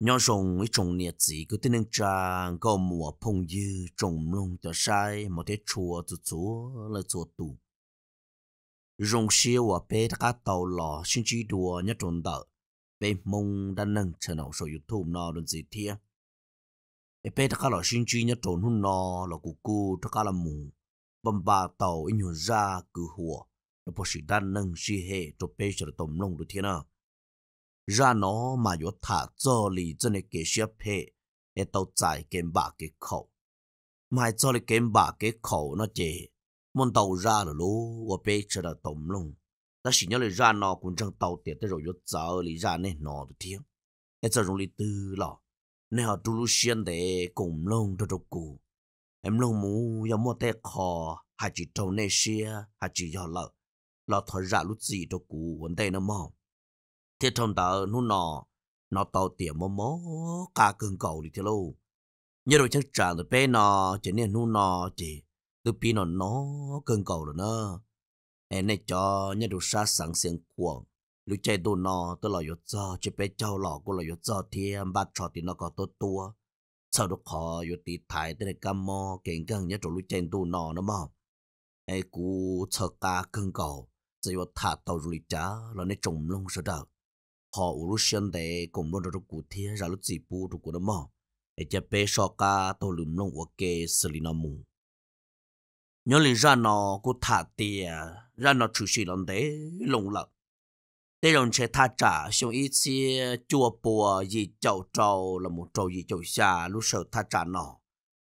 nhỏ rồng ấy trồng nhiệt gì cứ tin trang có mùa phong dư trồng lông tờ sai mà thế chùa tụ chúa là chùa tù rồng siêu ở bê các tàu lò xin chỉ đùa nhất trồn tờ bê mông đã nâng chờ nấu sổ youtube nó đơn gì thiê ở bê các lò xin chỉ nhất trồn hun nó là cụ cụ các là mù bầm ba tàu ấy nhổ ra cứ hùa nó bố sĩ đã nâng si hệ cho bê chờ tổng lông được thiê nào ra nó mà yo thả cho lì cho nên cái xe phê để tàu chạy kèm bà cái khẩu mai cho lì kèm bà cái khẩu nó chê môn tàu ra là lú và bê chờ là tổng luôn ta chỉ nhớ lì ra nó cũng chẳng tàu tiệt tới rồi yo chở lì ra nên nó được thiếng để cho rung lì tư lọ nên họ tu lu xuyên để cùng luôn cho đâu cụ em luôn mù yo mua tê khò hay chỉ trâu nê xia hay chỉ yo lợ lọ thở ra lúc gì đâu cụ vấn đề nó mong thế thông tờ nu nọ nó tàu tiệm mô mô ca cường cầu đi thế lâu nhớ rồi chắc trả được bé nọ chỉ nên nu nọ chỉ từ pi nó nó cường cầu rồi nữa em này cho nhớ được xa sáng xiên cuồng lúc chạy đồ nọ tôi lo yếu cho chỉ bé cháu lọ cô lo yếu cho thiên bắt trò thì nó có tốt tua sau đó khó yếu tí thái tới đây cam mò kiện gần nhớ rồi lúc chạy đồ nọ nó mò em cú sợ cả cường cầu rồi thả tàu rồi chả là nên trùng lông sợ đợt họ u lúc xem để cùng luôn rồi cụ thể ra lúc gì bu rồi cụ nó mò để cho bé sọ ca tôi lùm lông của kê xử lý nó mù nhớ lý ra nó cụ thả tiền ra nó chủ sĩ lòng để lồng lợn để lòng chế tha trả xong ít xe chua bùa gì chậu trầu là một trầu gì chậu xa lúc sợ tha trả nó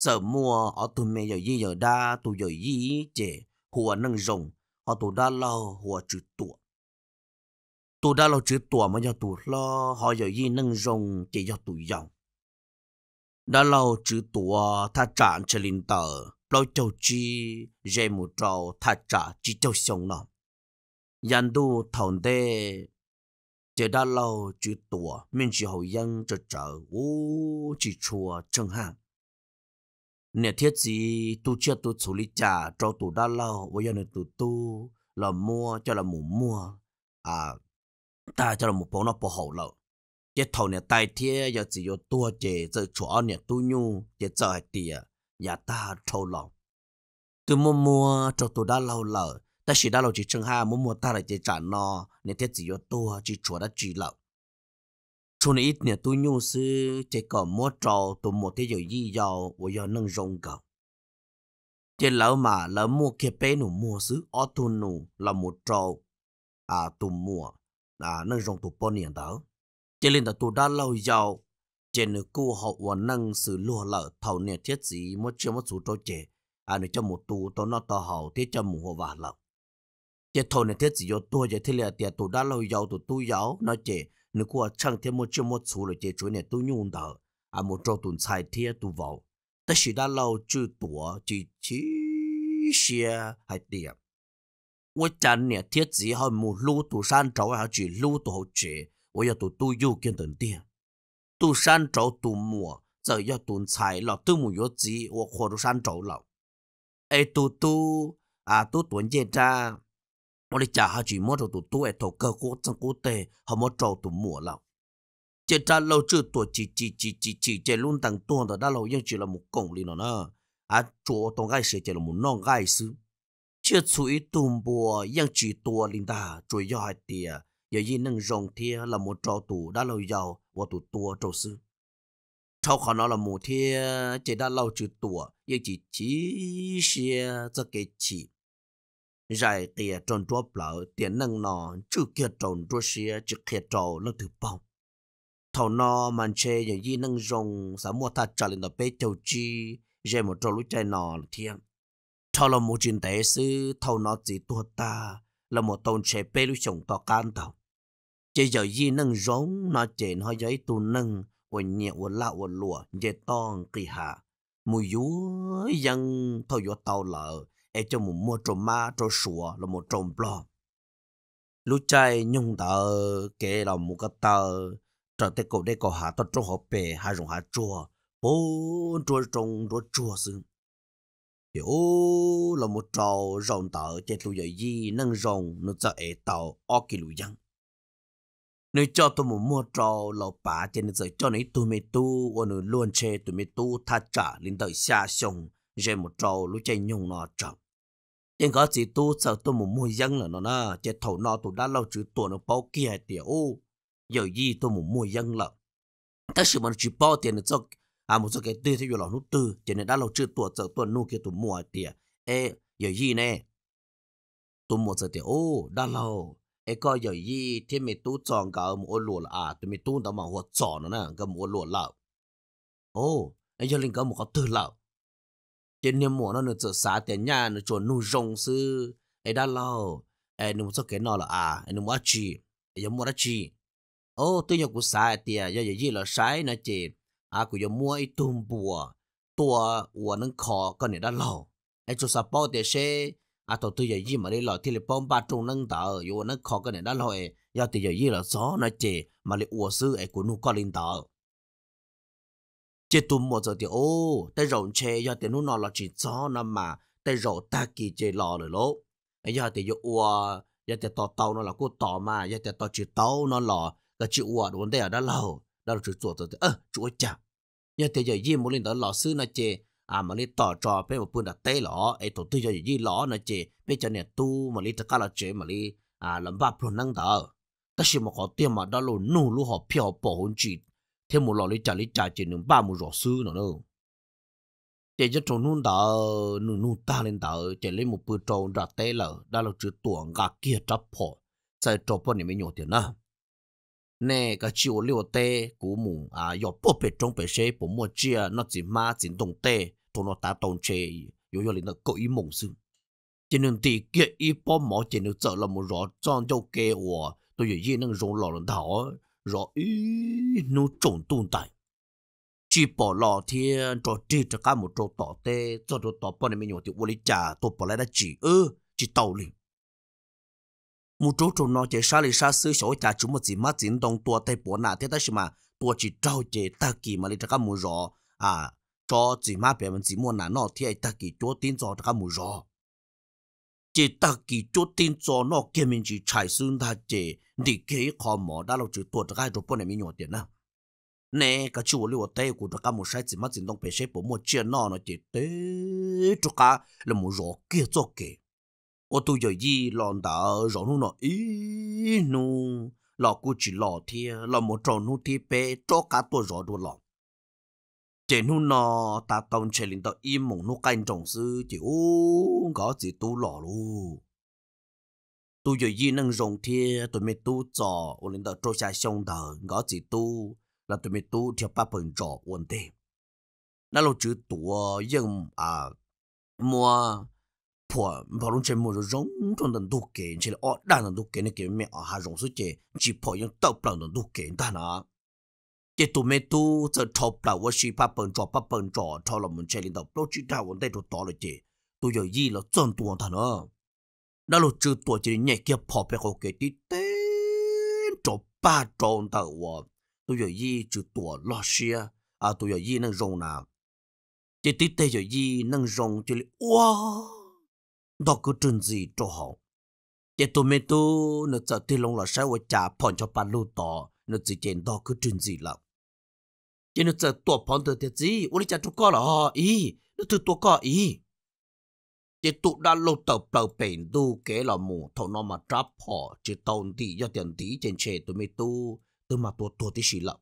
sợ mua ở tụi mẹ giờ gì giờ đa tụi giờ gì chế hùa nâng rồng họ tụi đa lâu hùa chữ tuột tụ đã lo chữ tuổi mà giờ tụ lo họ giờ gì nâng rồng chỉ giờ tụ giàu đã lâu chữ tuổi tha trạng cho linh tờ lo châu chi dễ một trâu tha trả chỉ châu sông nọ yàn đu thòng đê chỉ đã lâu chữ tuổi mình chỉ hậu dân trở trở u chỉ chùa chân hàng nè thiết gì tu chưa tu xử lý trả cho tụ đã lâu bây giờ nè tụ tu là mua cho là mù mua à ta cho là một bộ nó bộ hậu lậu chế thầu nè tài thế giờ chỉ có tua chế giờ chỗ nè tu nhu chế giờ tiề nhà ta thâu lòng từ mua mua cho tôi đã lâu lợ ta chỉ đã lâu chỉ chừng ha mua mua ta là chế trả nó nè thế chỉ có tua chỉ chỗ đã chỉ lợ cho này ít nè tu nhu sư chế có mua trò tu mua thế giờ gì giờ của giờ nâng rong cầu chế lỡ mà lỡ mua kia bé nụ mua sư ở tu nụ là một trò à tu mua là nâng rộng tụ bọn niệm đó. Chỉ lên đã tụ đã lâu dạo, chỉ nữ cụ họ và nâng sự lùa lợ thảo niệm thiết gì một chiếc một số trôi chế, à nữ cho một tụ tổ nó tỏ hậu thiết cho một hồ vả lợ. Chỉ thổ niệm thiết gì cho tôi chỉ thiết lệ tiệt tụ đã lâu dạo tụ tu dạo, nó chế nữ cụ chẳng thiết một chiếc một số rồi chế chuối niệm tu nhung đó, à một trâu tụn xài thiết tụ vào. Tất sự đã lâu chưa tủa chỉ chỉ xia hay tiệm. 我讲呢，贴纸和木路土山找下去，路土好吃，我要土土有见等点，土山找土木，就要土菜了，土木有子，我火土山找了，哎，土土啊，土土人家，我哋讲下去，莫做土土，哎，土个古真古地，好莫找土木了。chế trả lâu chưa tuổi chỉ chỉ chỉ chỉ chỉ chế luôn tăng tuần đó đã lâu chỉ là một cổng liền nó à chỗ tông gai sẽ chế là một non gai xứ chưa chú ý tùm bùa yang chỉ tua linh ta rồi do hai tia giờ gì nâng rồng thiê là một trò tù đã lâu giàu và tù tua trâu sư sau khó nó là một thiê, chỉ đã lâu chữ tua nhưng chỉ chỉ xe cho cái chỉ giải tia tròn trò lỡ tiền nâng nó chữ kia tròn trò xe chữ kia trò nó thứ bao thầu nó màn che, giờ gì nâng rồng sao mua ta trả lên là bê châu chi rồi một trò lúc chạy nó thiêng cho là một chuyện tế sư thâu nó chỉ tuột ta là một tôn chế bê lưu chồng to can tàu chỉ giờ gì nâng rốn nó chế nó giấy tu nâng của nhẹ của lạ của lụa dễ to kỳ hạ mùi dú dân thôi dụ tàu lợ e cho một mua trộm ma trộm sủa là một trộm bò lúc chạy nhung tờ kể là một cái tờ trở tới cổ đây có hạ tao trộm hộp bể hạ rồng hạ chùa bốn trộm trộm trộm chùa xương kiểu là một trò rồng tở trên lùi dậy gì năng rồng nó sợ ế tàu o kỳ lùi dăng nếu cho tôi một mua trò là bá trên nó cho nấy tôi mê tu và nó luôn chê tôi mê tu tha trả lên tới xa sông rồi một trò lũ chạy nhung nó trọng nhưng có gì tu sợ tôi một mua dăng là nó nè trên thầu nó tôi đã lâu chữ tôi nó bao kia tiểu giờ gì tôi một mua dăng là tất sự mà nó chỉ bao tiền nó cho à một số cái tư thì vừa lò nút tư cho nên đã lâu chưa tuột giờ tuần nu kia tụ mùa tỉa ê giờ gì nè tụ mùa giờ tỉa ô đã lâu ê coi giờ gì thì mày tu chọn cả một ô lụa à tụi mày tu tao mà hoa chọn nó nè cả một ô lụa lão ô ê giờ linh cả một cái tư lão cho nên mùa nó nó giờ xả tiền nhà nó chuẩn nu rong sư ê đã lâu ê nó một số cái nó là à ê nó mua chi ê giờ mua chi ô tư nhà của xả tiền giờ giờ gì là sai nó chết à cụ yo mua ít tôm bùa tua ua nâng khó con này đã lò ai cho sao bao để à tổ tư giờ gì mà đi lò thì là bom ba trung nâng tờ yo nâng khó con này đã lò ấy giờ thì là gió nó mà lại ua sư ai của nu con linh tờ chế tôm một giờ thì ô tay rộng chè giờ thì nu nó là chỉ gió mà tay rộng ta kỳ chè lò rồi lỗ giờ thì yo giờ thì tàu tàu nó là cô mà giờ thì tàu chỉ tàu nó là chỉ ua đúng đấy ở đó lâu đó là chữ chuột rồi ơ chúa cha nhưng thế giờ gì muốn lên đó lão sư nó chê à mà lên tỏ trò bé một bữa đã tê lọ ấy tổ tư giờ gì lọ nó chê bây giờ nè tu mà lên tất cả là chê mà lên à làm ba pro năng đó tất nhiên mà có tiền mà đó lô nụ lô họ phèo bỏ hồn chị thế một lọ lên trả lên trả chỉ nương ba một rõ sư nữa đâu chỉ cho trâu nung đó nung nung ta lên đó chỉ lên một bữa trâu đã tê lọ đó là chữ tuồng gà kia chấp phò sai trâu bao này mới nhiều tiền nữa nè cái chiều liu tê cú mù à yo bố bê trong bê xe bố mua chia nó chỉ ma chỉ đồng tê tụi nó ta đồng chê yo yo linh nó cố ý mộng sự, chỉ nên tì kia ý bó mỏ chỉ nên trở là một rõ tròn cho kê ủa tôi dự yên năng rộng lò lần thảo rõ ý nó trộn tồn tại chỉ bỏ lò thiên cho chỉ cho cả một chỗ tỏ tê cho chỗ tỏ bó này mình nhỏ thì vô lý trả tôi bỏ lại đã chỉ ư chỉ tàu liền một chút chú nó chỉ xa lì xa xứ sổ chả chú một gì mà chính đồng tua tây bố nà thế ta xí mà tua chỉ trao chế ta kỳ mà lì chắc mù rõ à cho chỉ mà bé mình chỉ mua nà nó thì ta kỳ chúa tin cho chắc mù rõ chỉ ta kỳ chúa tin cho nó kia mình chỉ chạy xuống ta chế đi kế khó mỏ đã lâu chữ tua chắc ai rồi bố này mình nhỏ tiền nè nè cái chú lưu tây tay của các một sai chỉ mà chính đồng bề sẽ bố một chia nó nó chỉ tế cho cả là mù rõ kia cho kia ô tu giờ gì lòn đã rõ nu nó ý nu lò cu chỉ lò thì lò một trò nu thì bé cho cả tuổi rõ đồ lò chế nu nó ta tông chế lên tao im mộng nu canh trồng sư chỉ ô có gì tu lò lu tu giờ gì năng rồng thì tụi mình tu trò ô lên tao trôi xa sông đờ có gì tu là tụi mình tu theo ba phần trò ổn định nó lo chữ tuổi yên à mua 破，跑龙节目就融通等都给，起来哦，当然都给你给面啊，还融出去，只破用到不了等都给他呢。这都没都这超不了，我是怕笨拙，怕笨拙，超了门前领导，不知道我带着多了的，都有意了，真多他呢。那路只多就是你给跑别个给的，着八张的我，都有意就多老些啊，都有意能融呢。这对对有意能融，就是哇。đó cứ trừng gì cho họ chế tôi mê tu nó sợ thì lòng là sao và trả phòng cho bà lưu tỏ nó chỉ chuyện đó cứ trừng gì lắm chế nó sợ tổ phòng từ thiệt gì ủa cha chúng con là họ ý nó từ tổ con ý chế tụ đã lâu tàu bảo bền tu kế là mù thầu nó mà trả phò chế tàu tí do tiền tí trên chế tôi mê tu tôi mà tổ tổ tí xí lắm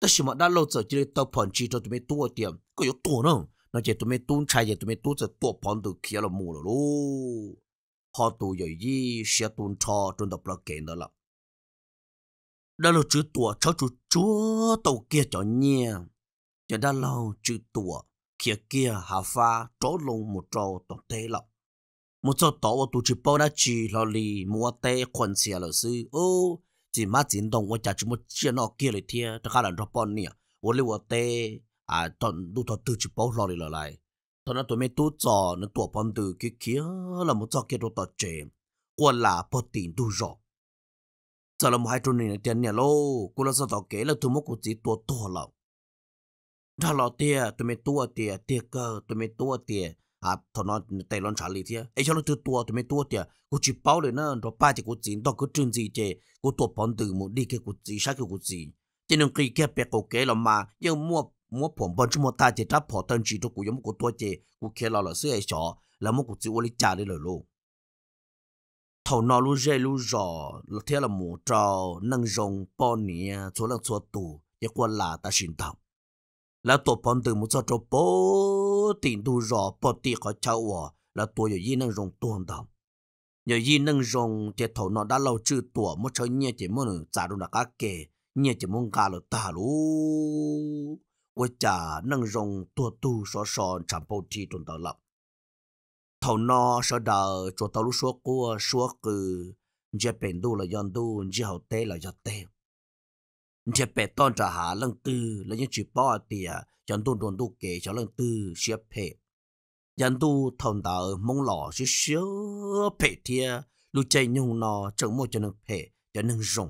tất nhiên mà đã lâu giờ chế tàu phòn chỉ cho tôi mê tu ở tiền có yếu tổ nào 那这都没蹲车，这都没肚车，多胖都开了木了咯。好多有一些蹲车，真的不要给的了。那了只多炒出多都给着你，这那老只多开开下发找龙木找到得了。木找到我都去包那去老里，木得困起了是哦。จ h มาจินตงว่าจะจ ủ a c เ a ียนอกเกลี่ยเทียจะฆ่าหลาน o khá là cho bọn nè, vô lý vô à tận đủ thọ từ chụp bao lo đi lo lại tôi nói tôi mới tu trò nó tụi bọn từ kia kia là một trò kia đồ tọt trẻ qua là bỏ tiền đủ rõ giờ là một hai tuần này tiền nhà lô cô là sao tao kể là tụi mất của chỉ tụi to lắm đó là tiền tôi mới tua tiền tiền cơ tôi mới tua tiền à thằng nói tay lon trả lý thế ấy cho nó từ tua tụi mấy tua tiền cô chỉ nè, đó ba chỉ cô chỉ đó cứ chuyện gì chứ cô tụi bọn từ một đi cái cô chỉ sát cái cô chỉ cho nên khi kia bé cô kể là mà nhưng mua mua phòng bọn chúng mua ta chỉ tráp phỏ tân chỉ cho cụ giống cụ tua chỉ cụ kia là là sư ấy chó là mua cụ chỉ ô lý trả đi rồi luôn thầu nó lu rê lu rò là thế là mù trò nâng rồng bao nè chỗ là chỗ tù để qua là ta xin tao là tổ bọn từ một chỗ chỗ bố tiền tu rõ, bò tiền có cháu à là đã lâu chưa một ta cái luôn. ว่าจะนั่งรงตัวตู้สอสอนฉันพูดที่ตรงตลับท่านอเสดาจวตลุ่ยวกัวสวกือจะเป็นดูละยันดูจะเอาเตะละยันเตะจะเป็ดต้อนจะหาเรื่องตื้อแล้วยังจีบป้อเตียยันดูโดนดูเก๋เรื่องตื้อเสียเพ่ยันดูท่านเดามงหล่อเสียเพ่เทียลูกใจยงนอจังโมจะนั่งเพ่จะนั่งรง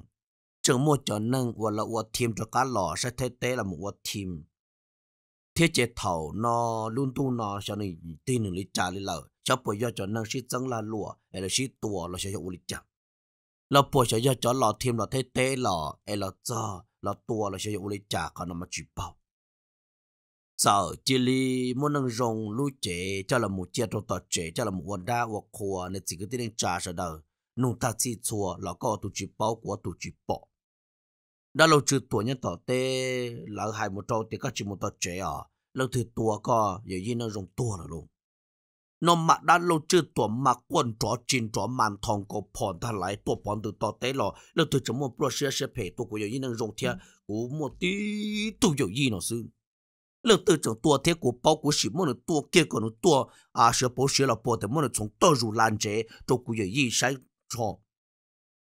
จังโมจะนั่งวันละวันทีมจะการหล่อใช้เตะละมุวันทีมทเจเถานอลุนตูนอชาวนี่ที่หนึ่งลิจาลิเลาชาวปวยยอจอนังชิดจังลาลัวเอลชิดตัวเราชาวอุลิจังเราปวยชาวยอจอหล่อเทมหล่อเทเตหล่อเอลจอเราตัวเราชาวอุลิจักเขานำมาจีบเอาสาวจิลีมุนังรงลู่เจเจ้าละมุเจยตัต่อเจเจ้าละมุวันด้าวัวครัวในสิ่งที่เรียนจาเสดอนุ่ตัดสีชัวเราก็ตุจีบเอ้ากัวตุจีเปา đã lâu chưa tuổi nhân tổ tê lỡ hai một trâu thì các chỉ một tổ trẻ ở à? lâu thì tuổi co giờ gì nó dùng tuổi là luôn nó mà đã lâu chưa tuổi mặc quần trỏ chín trỏ màn thòng cổ phòn ta lại tuổi phòn từ tổ tê lò lâu thì chấm một bữa xe xe phê tuổi của giờ gì nó dùng thia ừ. của một tí tu giờ gì nó xứ lâu từ trong tuổi thế của bao của sĩ muốn tuổi kia còn tuổi à sẽ bố sẽ là bố thì muốn là chúng tôi dù lan chế tuổi của giờ gì sai chọn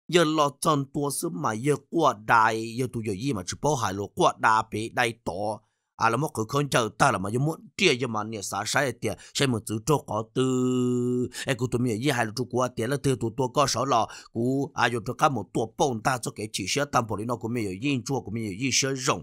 giờ lo chân tua sớm mà giờ qua đại giờ tụi giờ gì mà chỉ bảo hại lo qua đại bị đại tổ à là một cái con chờ ta là mà giờ muốn chia giờ mà nhà xã sai tiệt xem một chữ cho có từ cũng tụi mình gì hại lo tụi qua tiệt là từ tụi tôi có sợ lo cú à giờ tụi cá một tua bông ta cho cái chỉ sợ tâm bảo nó cũng mình gì chua cũng mình gì sợ rộng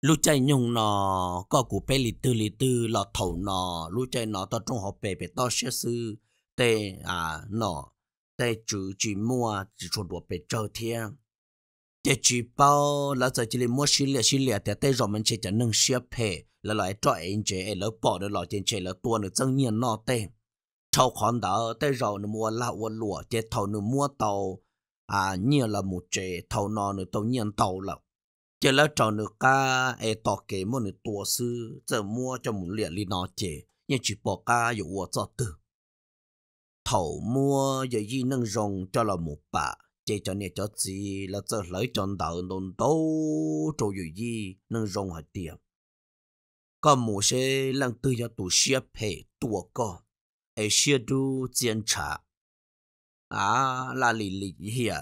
lúc chạy nhung nó có cụ bé lì tư lì tư là thầu nó lúc chạy nó tao trong học bé bé tao sẽ sư tê à nó tê chữ chỉ mua chỉ cho đồ bé trâu thiên tê chỉ bao là giờ chỉ mua xí lẻ xí lẻ tê tê rồi mình chỉ cho nâng xếp hệ là loại trọi anh chế lỡ bỏ được loại tiền chế lỡ tua được 增 nhiên nó tê sau khoản đó tê rồi nó mua là uốn lụa chế thầu nó mua tàu à như là một chế thầu nó nó tàu nhiên tàu là chỉ là chọn được cả ai tỏ kế một người tổ sư giờ mua cho một liền li nó chế nhưng chỉ bỏ cả dụ vua cho từ thầu mua giờ gì nâng rồng cho là một bà chế cho nè cho gì là giờ lấy chọn đạo nôn đâu cho dụ gì nâng rồng hạt tiền còn một 些 lần tư cho tụ xe phe tụ co ai xe đu chiến trả à là lì lì hiền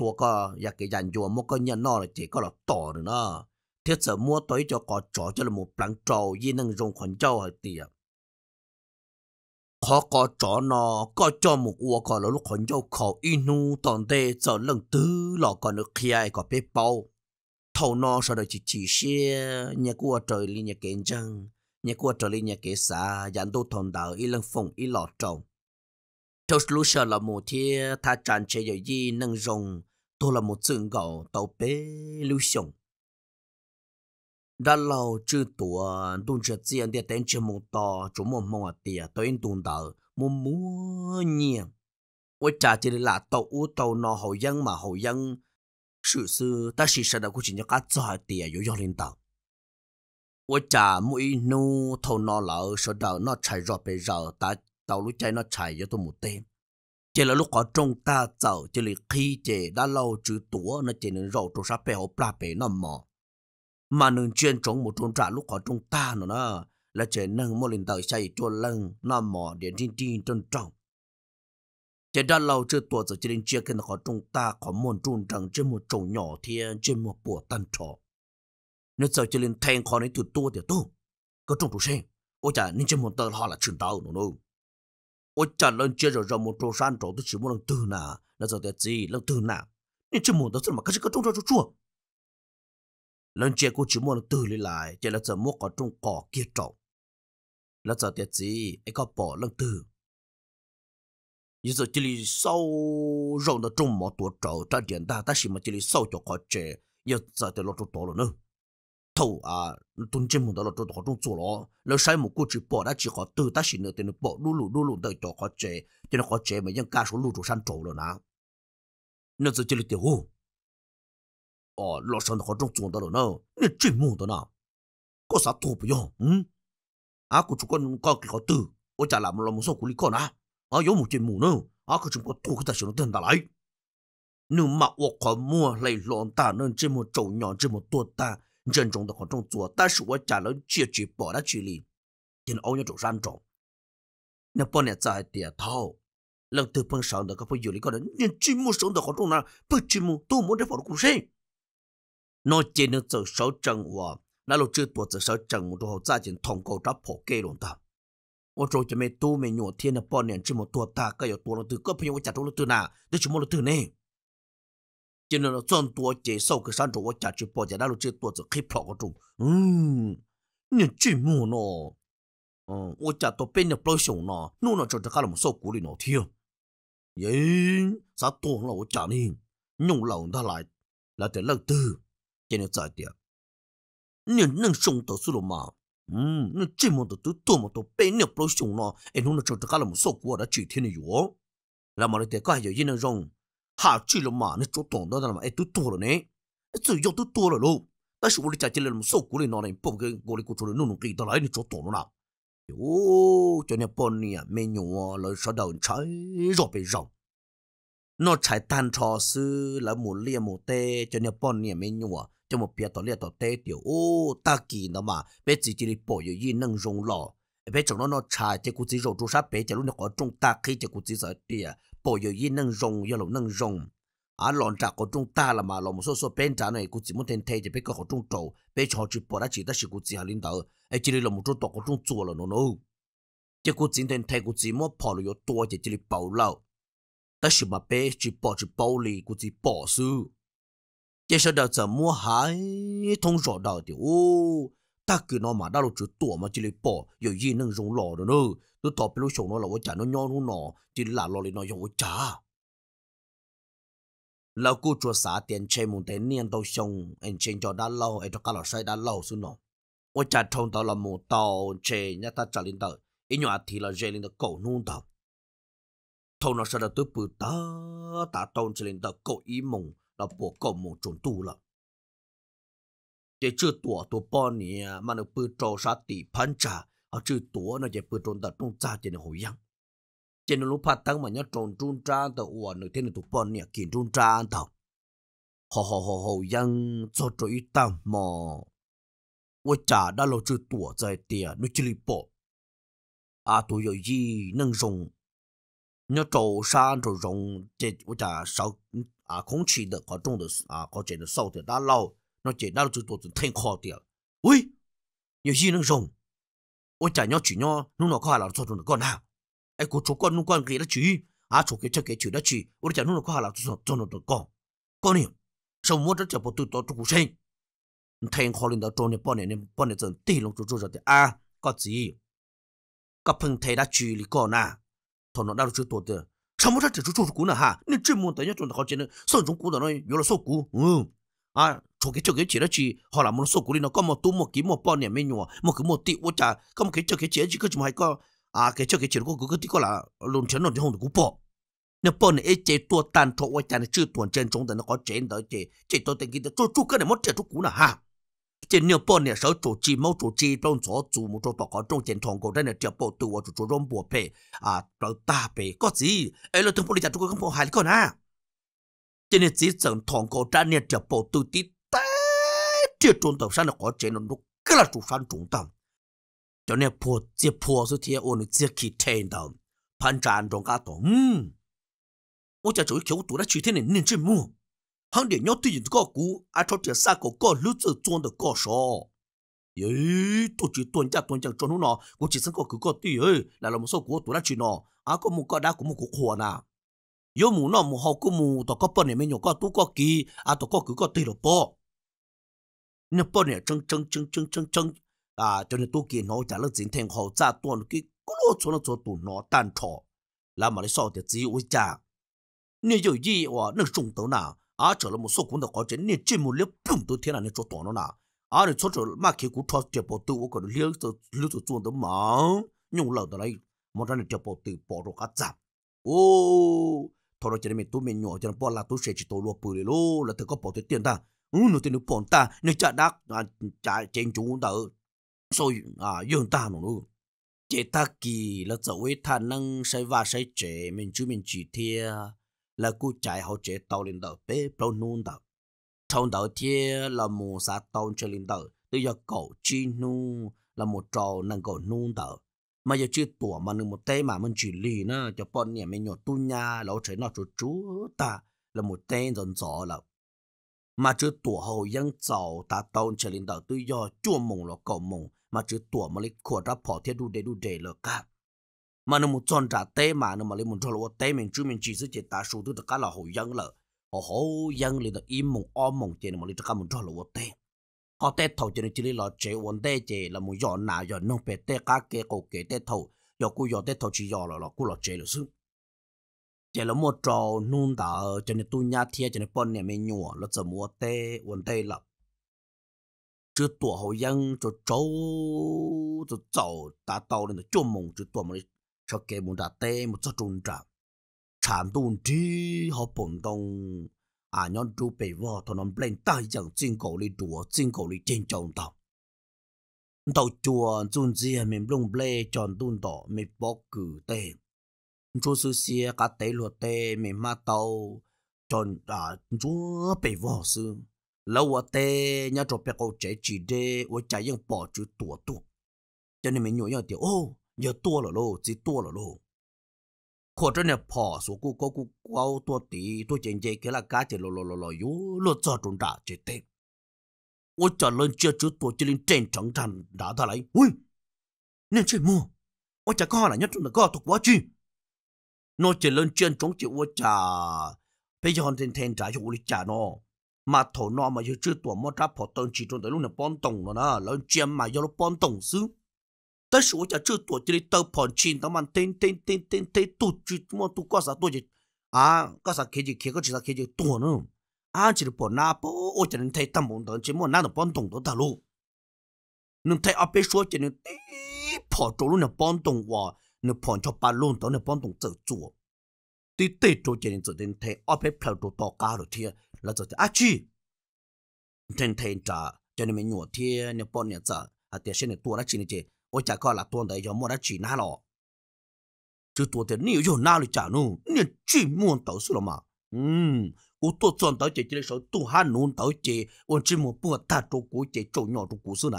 ตัวก็อยากยันจัวมก็ยันนอเลยเจก็หลอต่อเลยนะเทียบมัวตัวจะก่อจ่อจะละมุปลังโจยีนังรงขวัญเจ้าเตียขอก่อจ่อนอก็จ่อหมกอัวก่อแล้วลูกขวัญเจ้าขออีนูตอนเตจะเรื่องตื้อหลอกก่อนเคลียก่อเป๊ะเป้าเท่านอสะดจิจีเชียเนี่ยกัวเจอลีเนี่ยเก่งจังเนี่ยกัวเจอลีเนี่ยเกษายันดูทนดาวอีเรื่องฟงอีหลอดจง Thâu lũ sợ là một thế ta tràn chế dạy gì nâng rồng, tôi là một trường gạo tàu bế lưu sống. Đã lâu chư tùa, đun trở diện để tên chế mông tò, chú mông mông ở tìa, tôi yên đun đạo, mông múa nhiên. Ôi chả chỉ là tàu ú tàu nó hậu dân mà hậu dân, sự sư ta chỉ sợ đạo của chỉ nhớ cá cho hai à tìa yếu yếu lên tàu. Ôi chả mũi nụ thầu nó lỡ, sợ đạo nó chạy rõ bề rỡ, ta tàu lúc chạy nó chạy cho tôi một tên chỉ là lúc có trong ta chậu chỉ là khi chế đã lâu chứ tủa nó chỉ nên rầu trong sáp bè hộp la bè nó mò mà nên chuyên trong một trong trả lúc có trong ta nữa, nó là chỉ nâng một lần tới chạy cho lần nó mò điện tin tin trong trong chỉ đã lâu chứ tủa chỉ nên chia cái nó có trong ta có một trung trăng trên một chỗ nhỏ thiên trên một bùa tan trò nó sợ chỉ nên thay khó này từ tua thì tu có trong tủ xe ôi chà, nên trên một tờ họ là chuyển tàu nó đâu 我讲了接着让我做山找的什么能得呢？那找点子能得呢？你这么多怎么开始个中招就做？人结果只么能得里来，这了怎么个中搞结招？那找点子一个包能得。你说这里少让的中么多招，这点大，但是嘛这里少就搞这，也找点老多多了呢。头啊，东京门到了做到中做了，了晒木过去包，那只好都他是那等于包露露露露的叫好接，等于好接没人敢说露住山走了呢，那自己的丢，哦，老上的好中做到了呢，那真木的呢，có sao thua bây giờ, ừ, à, cô chú con có cái khó từ, ô chả làm làm một số của lý con à, à, yếu một chuyện mù nữa, à, cô chúng có thua cái ta sẽ nó tên lại, nếu mà ô khó mua lại lọn ta nên trên một chậu nhỏ trên một tuột ta 人种的和种族，但是我家人解决不了距离，因欧亚种染种。那半年在点头，人头碰上的可不有一个人，连积木上的和种呢，不积木都没得法的故事。nó chỉ nên tự sáu chân và nó lúc trước tuổi tự sáu chân một đồ gia đình thông cầu đã phổ kê luôn ta. Ở chỗ cho mấy tu mấy nhỏ thiên là bao nhiêu chỉ một tuổi ta cái yếu tuổi là từ có phải yếu chặt tuổi là từ nào, để chỉ một là từ này. 今年了赚多介绍个山中我家去包家那路这多子黑跑个中，嗯，你寂寞呢？嗯，我家都变得不熊了，弄了就是看了么受鼓励了听，耶，啥多了我家呢？用老他来，来点乐子，今年再点，你能送得出了吗？嗯，你寂寞的都多么多变得不熊了，哎，弄了就是看了么受鼓了，几天的药，那么你得干有一能用。好去了嘛，你做懂得了嘛？哎，都多了呢，只要都多了喽。但是我的家进来了，受苦的那人不给我的过去了，弄弄给到来，你做懂了啦。哟，叫你半年没用啊，来说到拆绕被绕。nó chạy tan trò sư là một lia một tê cho nên bọn nhà mình nhua cho một bia tỏ lia tỏ tê tiểu ô ta kỳ nó mà bé chỉ chỉ bỏ yêu gì nâng rong lò bé chồng nó nó chạy chỉ cũng chỉ rong tru sát bé chỉ lúc nó có trung ta khi chỉ cũng chỉ sợ tiệt bộ giờ yên nâng rồng giờ lồng nâng rồng à lon trả của chúng ta là mà lon một số số bên trả này cũng chỉ muốn thêm thế chỉ biết có của chúng trầu bé cho chỉ bỏ ra chỉ ta chỉ cũng chỉ hà linh đạo ấy chỉ là một chút tọt của chúng chùa là nó nó chỉ cũng chỉ thêm thế cũng chỉ muốn bỏ được tua chỉ chỉ là bảo lâu ta chỉ mà bé chỉ bỏ chỉ bảo lì cũng chỉ bỏ sư chỉ sợ đạo giờ mua hải thông rõ đạo thì ô ta cứ nói mà đã lo chữ tuổi mà chỉ lấy bỏ giờ gì nâng dùng lò rồi nữa nó tỏ bị lúc sống nó là vợ chả nó nhon nó nọ chỉ là lò lên nó dùng vợ chả lão cô chúa xã tiền chơi muốn tiền niên tàu sông anh chơi cho đã lâu anh cho cả lão sai đã lâu xuống nó vợ chả thông tao là một tàu chơi nhà ta trả lên tàu ít nhỏ thì là dây lên tàu cổ nung tàu Thông nó sẽ là tới bự ta ta tàu chơi lên tàu cổ ý mùng là bộ cổ mùng trốn tu lắm 也只多多半年，嘛那不找啥地盘查，啊，只多那也不种的种咋见的好样。见那路怕当嘛，要种种渣的，我那天那多半年见种渣的，好好好好样做着一档嘛。我家那老只多在的，那这里不，啊，都有一能用，要找啥就用，这我家少啊，空气的和种的啊，和这的少的大老。nó chỉ đau chút tôi chức thành khó tiệt ui nhiều gì nó rồng ôi chả nhau chỉ nhau nó nó có hà là tôi nó con nào ai cố chú con nó con kia đó chỉ à chú kia chắc kia chỉ đó chỉ ôi chả nó có hà là cho tôi nó được con con nhiều sau mỗi đó chỉ bộ tụi tổ chú sinh thành khó lên đó trốn này bọn này bao này dần tỉ lòng chú chú rồi thì à có gì có phần thầy đã chỉ là con nào, thằng nó đau chút tôi chức sao mua đó chỉ chú chú cú nào ha, nên chỉ muốn tới nhau chúng ta học chơi nữa sao chúng cũng đó nói yếu là số cú ừ à chỗ cái chỗ cái chỉ đó chỉ họ làm một số cụ nó có một tu một kí một bao niệm mấy nhua một cái một tỷ ô trà có một cái chỗ cái chỉ chỉ có hay có à cái chỗ cái chỉ có cái tí có là luôn chén luôn không được bỏ nó bỏ này chế tua tan chỗ ô trà này chưa tuần trên chúng nó có chén đó chế chế tôi tên kia tôi chú cái này mất chế chú cũ là ha chế nhiều bỏ này sáu chỗ chỉ mau chỗ chỉ trong chỗ chủ một chỗ bỏ có trong chén thòng cổ đây là chế bỏ tu ở chỗ chỗ rong bỏ à rồi ta bể có gì ấy là thằng bỏ đi chặt chú không bỏ hại con cho nên chỉ cần thằng cổ ra nên trở bộ tư tí tế chưa trốn tàu sang là có chế nó nó cứ là chủ sản trúng tâm. cho nên phù chỉ phù số thiệt ôn chỉ khi thêm tầm phản tràn trong cả tổ um ô cha chủ kiểu tôi đã chỉ thế này nên chỉ mua hàng điện nhau tuy nhiên có cú ai à, cho tiền xa cổ cái lướt từ trốn được có số ấy tôi chỉ tuần cha tuần chẳng trốn nó cũng chỉ sẵn cái cứ có tuy ấy là làm một số của tụ đã chỉ nó à có một cái đá của một cuộc hòa nào yo mu no mu hau ku mu to ko po ne me nyo ko tu ko ki a to ko ku ko ti lo po ne po ne chang chang chang chang chang chang à cho nên tu kiến nó trả lời chính thành hậu trả tuần cái cú lô cho nó cho tụ nó tan thọ là mà lấy sau thì chỉ uý trả nếu 有意哇那中等呐啊 trở lại một số cũng được có trên nên chỉ một lớp bùm tôi thiên là nên cho tuần nó nà à để cho trở mà cái cú thoát tiếp bộ tự của nó liếc từ liếc từ tuần tới mà nhung lợn tới đây một ra để tiếp bộ tự bỏ rồi cả giảm ô thoro chỉ mình tu mình nhỏ cho nên bỏ là tu sẽ chỉ tu lo bự lô là từ có bỏ tới tiền ta ừ nó tiền nó bỏ ta nó chả đắc à, chả trên chúng ta rồi à yên ta nó luôn chế ta kỳ là dẫu ấy ta năng say và say chế mình chú mình chỉ thia là cú chạy họ chế tàu lên đầu bé bao nôn đầu trong đầu thia là một xã tàu trên lên đầu tự do cậu chi nu là một trò năng cậu nôn đầu mà giờ chưa tuổi mà nửa một tay mà mình chỉ lì nữa cho bọn nhà mình nhỏ tu nha lão trời nó chú chú ta là một tay dần dò là mà chưa tuổi hầu dân giàu ta tàu trở lên đầu tư do chua mùng là cầu mùng mà chưa tuổi mà lấy của ra bỏ thiết đu đề đu đề là cả mà nó một tròn trả tê mà nó mà lấy một tròn lúa tê mình chú mình chỉ sức chế ta số thứ tất cả là hầu dân là họ hầu dân lên là im mùng om mùng chế nó mà lấy tất cả một tròn lúa tê họ tê thầu cho nên chỉ là chế ổn đề chế là muốn dọn nào dọn nông bể tê cá kê cổ kế tê thầu giờ cú giờ tê thầu chỉ giờ là là cú là chế là xứ chế là một trò nôn đã cho nên tu nhà thiệt cho nên bọn này mới nhủa là giờ mua tê ổn đề là chứ tuổi hậu dân cho cháu cho cháu ta tàu lên cho mong chứ tuổi mà cho kê muốn đã tê một chút trùng trạm chán tuôn trí họ bổn đông à nhon tru bể vò thằng non plain tai chẳng chinh cổ li đùa chinh cổ li trên trồng tàu tàu chùa chun zia mình lung ble tròn tun đỏ mình bóc cử tê chú sư xia cá tê lùa tê mình ma tàu tròn à chúa bể vò sư lâu quá tê nhà trò bè cầu chế chỉ đê ở trái nhưng bỏ chú tua tuột cho nên mình nhổ nhau tiểu ô giờ tua là lô chỉ tua là lô khó cho nên bỏ số cú có cú quao tua tí tôi chèn chè cái là cá chè lò lò lò lò yếu lò cho trốn đã chết. tê tôi trả lên chưa chứ tôi chỉ lên trên trắng tràn đã thà lấy ui nên chơi mua tôi chả có là nhất là có thuộc quá chi nó chỉ lên trên trống chịu tôi chả bây giờ hoàn thành thành trả cho tôi chả nó mà thổ nó mà giờ chưa tuổi mà trả bỏ tông chỉ trốn tới lúc này bón tổng nó nè lên trên mà giờ nó bón tổng xứ 但是我家这多，这里都跑钱，他妈，等等等等等，都久？怎么多？干啥多就啊，干啥开就开个几啥开就多呢？啊，这里跑哪跑？我叫你太当忙当，起码哪都帮东到大了。能太阿别说，这里对跑着路，能帮东话，能跑着把路，都能帮东走走。对对，多钱？走里太阿排票都到家了，天，那这就阿去。天天咋叫你们热天？你帮你咋？啊，对，现你多了几年这。我家搞了多的要么来去哪了？这多的你又哪里家呢？你去摸到是了嘛？嗯，我多赚到姐姐的时候，多还弄到姐，我只么不打着股姐做鸟做股市呢？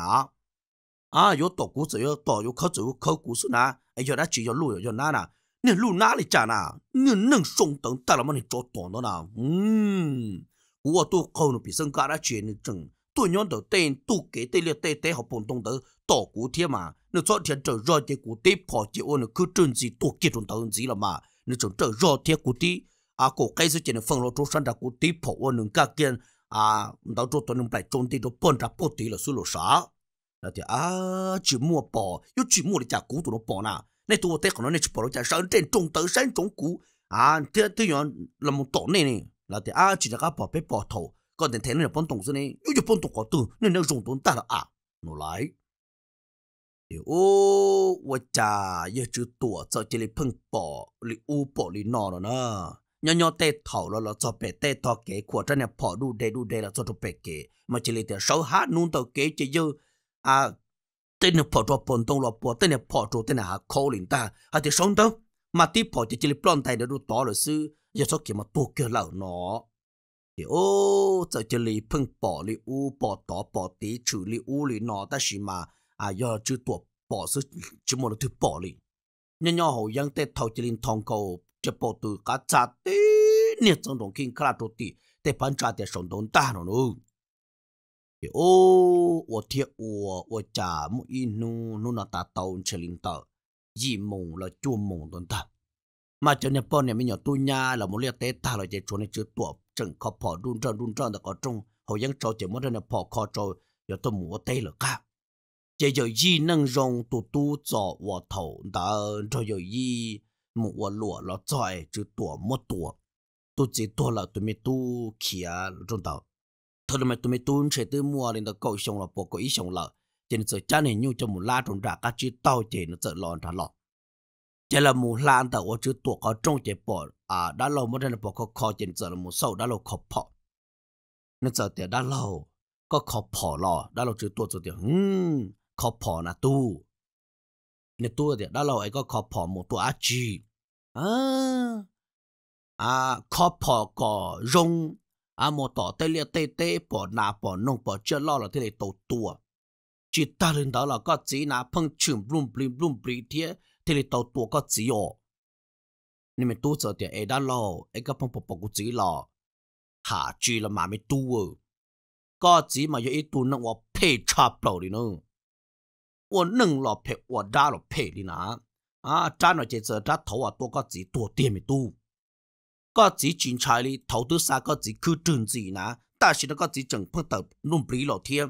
啊，有打股子，有打有考子，有考股市呢？哎，要来去要路要哪呢？你路哪里家呢？你能送等到了么？你做短的呢？嗯，我都靠你比生干了钱的挣。tôi nhớ đầu tiên tôi kể tới là tôi tê học bổn tông tới tổ cú thiên mà nó cho thiên trở rồi cái cú tê phò chỉ ôn nó cứ trơn gì tu kia trơn tao gì là mà nó chọn trở rồi thiên cú tê à cổ cái số chuyện phần lo trốn sang ra cú tê phò ôn nó cả kiện à đào trốn tôi nó phải trốn tê nó bận ra bớt tê là sao? lo 啥 là thì à chỉ mua bò yếu chỉ mua để trả cú tụi nó bò nà nên tôi tê còn nó nên chỉ bò nó trả sáng trên trông tới sáng trông cú à thế thế nhon là một tổ này này là thì à chỉ là cái bò bé bò thầu còn đến thế này là bọn tổng dân ấy yêu bọn tổng có từ nên đang dùng tốn ta là à nó lại điều ô và cha giờ chữ tuổi cho chỉ là phân bỏ li u bỏ li nọ rồi nè nhỏ nhỏ tê thầu là là cho bé tê thọ kế của trên này bỏ đu đầy đu đầy là cho cho bé kế mà chỉ lấy để sáu hát nung tàu kế chỉ dư à tên này bỏ cho bọn tổng là bỏ tên này bỏ cho tên này hạ khâu liền ta à thì sống đâu mà tiếp bỏ chỉ chỉ lấy bọn tay để đủ to rồi sư giờ số kia mà tu kia lão nó thì ô giờ chỉ lì phun bỏ lì u bỏ tỏ bỏ tí chủ lì u lì nọ ta chỉ mà à giờ chưa tuột bỏ số chỉ một thứ bỏ lì nhỏ nhỏ hậu dân tết thầu chỉ linh thong cầu chỉ bỏ từ cá chả tí nhiệt trong đồng kinh khá là tốt tí tê bán trả tiền sống đồn ta nó nữa thì ô chả một nu nu nó ta tàu chỉ linh tàu gì mùng là chua mùng đồn ta mà cho nên bọn này mình nhỏ tu nha là muốn liệt tết là chỉ chỗ này chưa 整个跑路障路障的个中，好像找节目的跑靠找，要都摸对了噶。这有一能用嘟嘟做我头的，这有一摸落了在就多么多，都最多了都没多起啊，中到。他们都没蹲车都摸了的够凶了，不够一凶了，现在家里又这么拉中着，感觉到这呢在乱着了。จละมูลานแต่ว่าจ่อตัวก็จงเจปอดอ่าด้านเราไม่ได้ปอดก็คอเจนเจลมูเศร้าด้านเราขอบพอนั่นจะเดี๋ยวด้านเราก็ขอบพอรอด้านเราจ่อตัวจุเดียวอืมขอบพอนะตู้ในตัวเดียวด้านเราไอ้ก็ขอบพอหมดตัวอาจีอ่าอ่าขอบพอก็รงอาหมต่อเตลี่เตเตปอดนาปอดนงปอดเจ้าล่อเราที่เลยโตตัว จิตตาลงเดาเราก็จีนาพังชื่มรุ่มปริมรุ่มปลีเทีย thì lì tàu tua có chỉ ổ nên mình tu giờ thì ấy đã lo ấy các phong bọc bọc của chỉ lo hạ chỉ là mà mình tu ở có chỉ mà yêu tu nó 我配差不多的呢我弄了配我打了配的呢啊扎了这这扎头啊多个只多点没多ก็จีจินชายลีทอตุสาก็จีคือจุนจีนะแต่สิก็จีจังเพิ่งเติบนุ่มปลีหล่อเทียม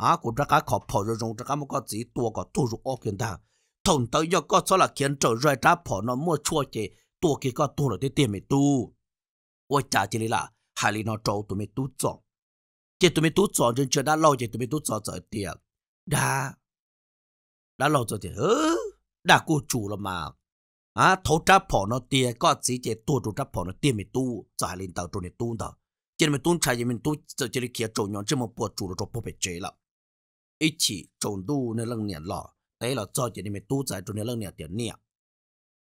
อ่ะกูรักก็ขอพอจะรงรักก็มันก็จีตัวก็ตัวรู้ออกกันได้ thằng tao giờ có số là khiến trở rơi ra bỏ nó mua chua chế tua kia có tua rồi tiền mày tu ôi chả chỉ là hai lý nó trâu tụi mày tu chọn chế tụi mày tu chọn chân chưa đã lâu chế tụi mày tu chọn rồi tiền đã đã lâu rồi tiền hứ đã cô chủ rồi mà à thấu trả bỏ nó tiền có gì chế tua chủ trả bỏ nó tiền mày tu cho hai lý tao tụi mày tu tao chế mày tu trái mình tu cho chế kia trâu nhon chế mà bỏ chủ rồi trâu bỏ bị chế lắm ít chỉ trâu tu nên lăng nhện lọ thế là cho chị đi mày tu giải cho nên lần này tiền nè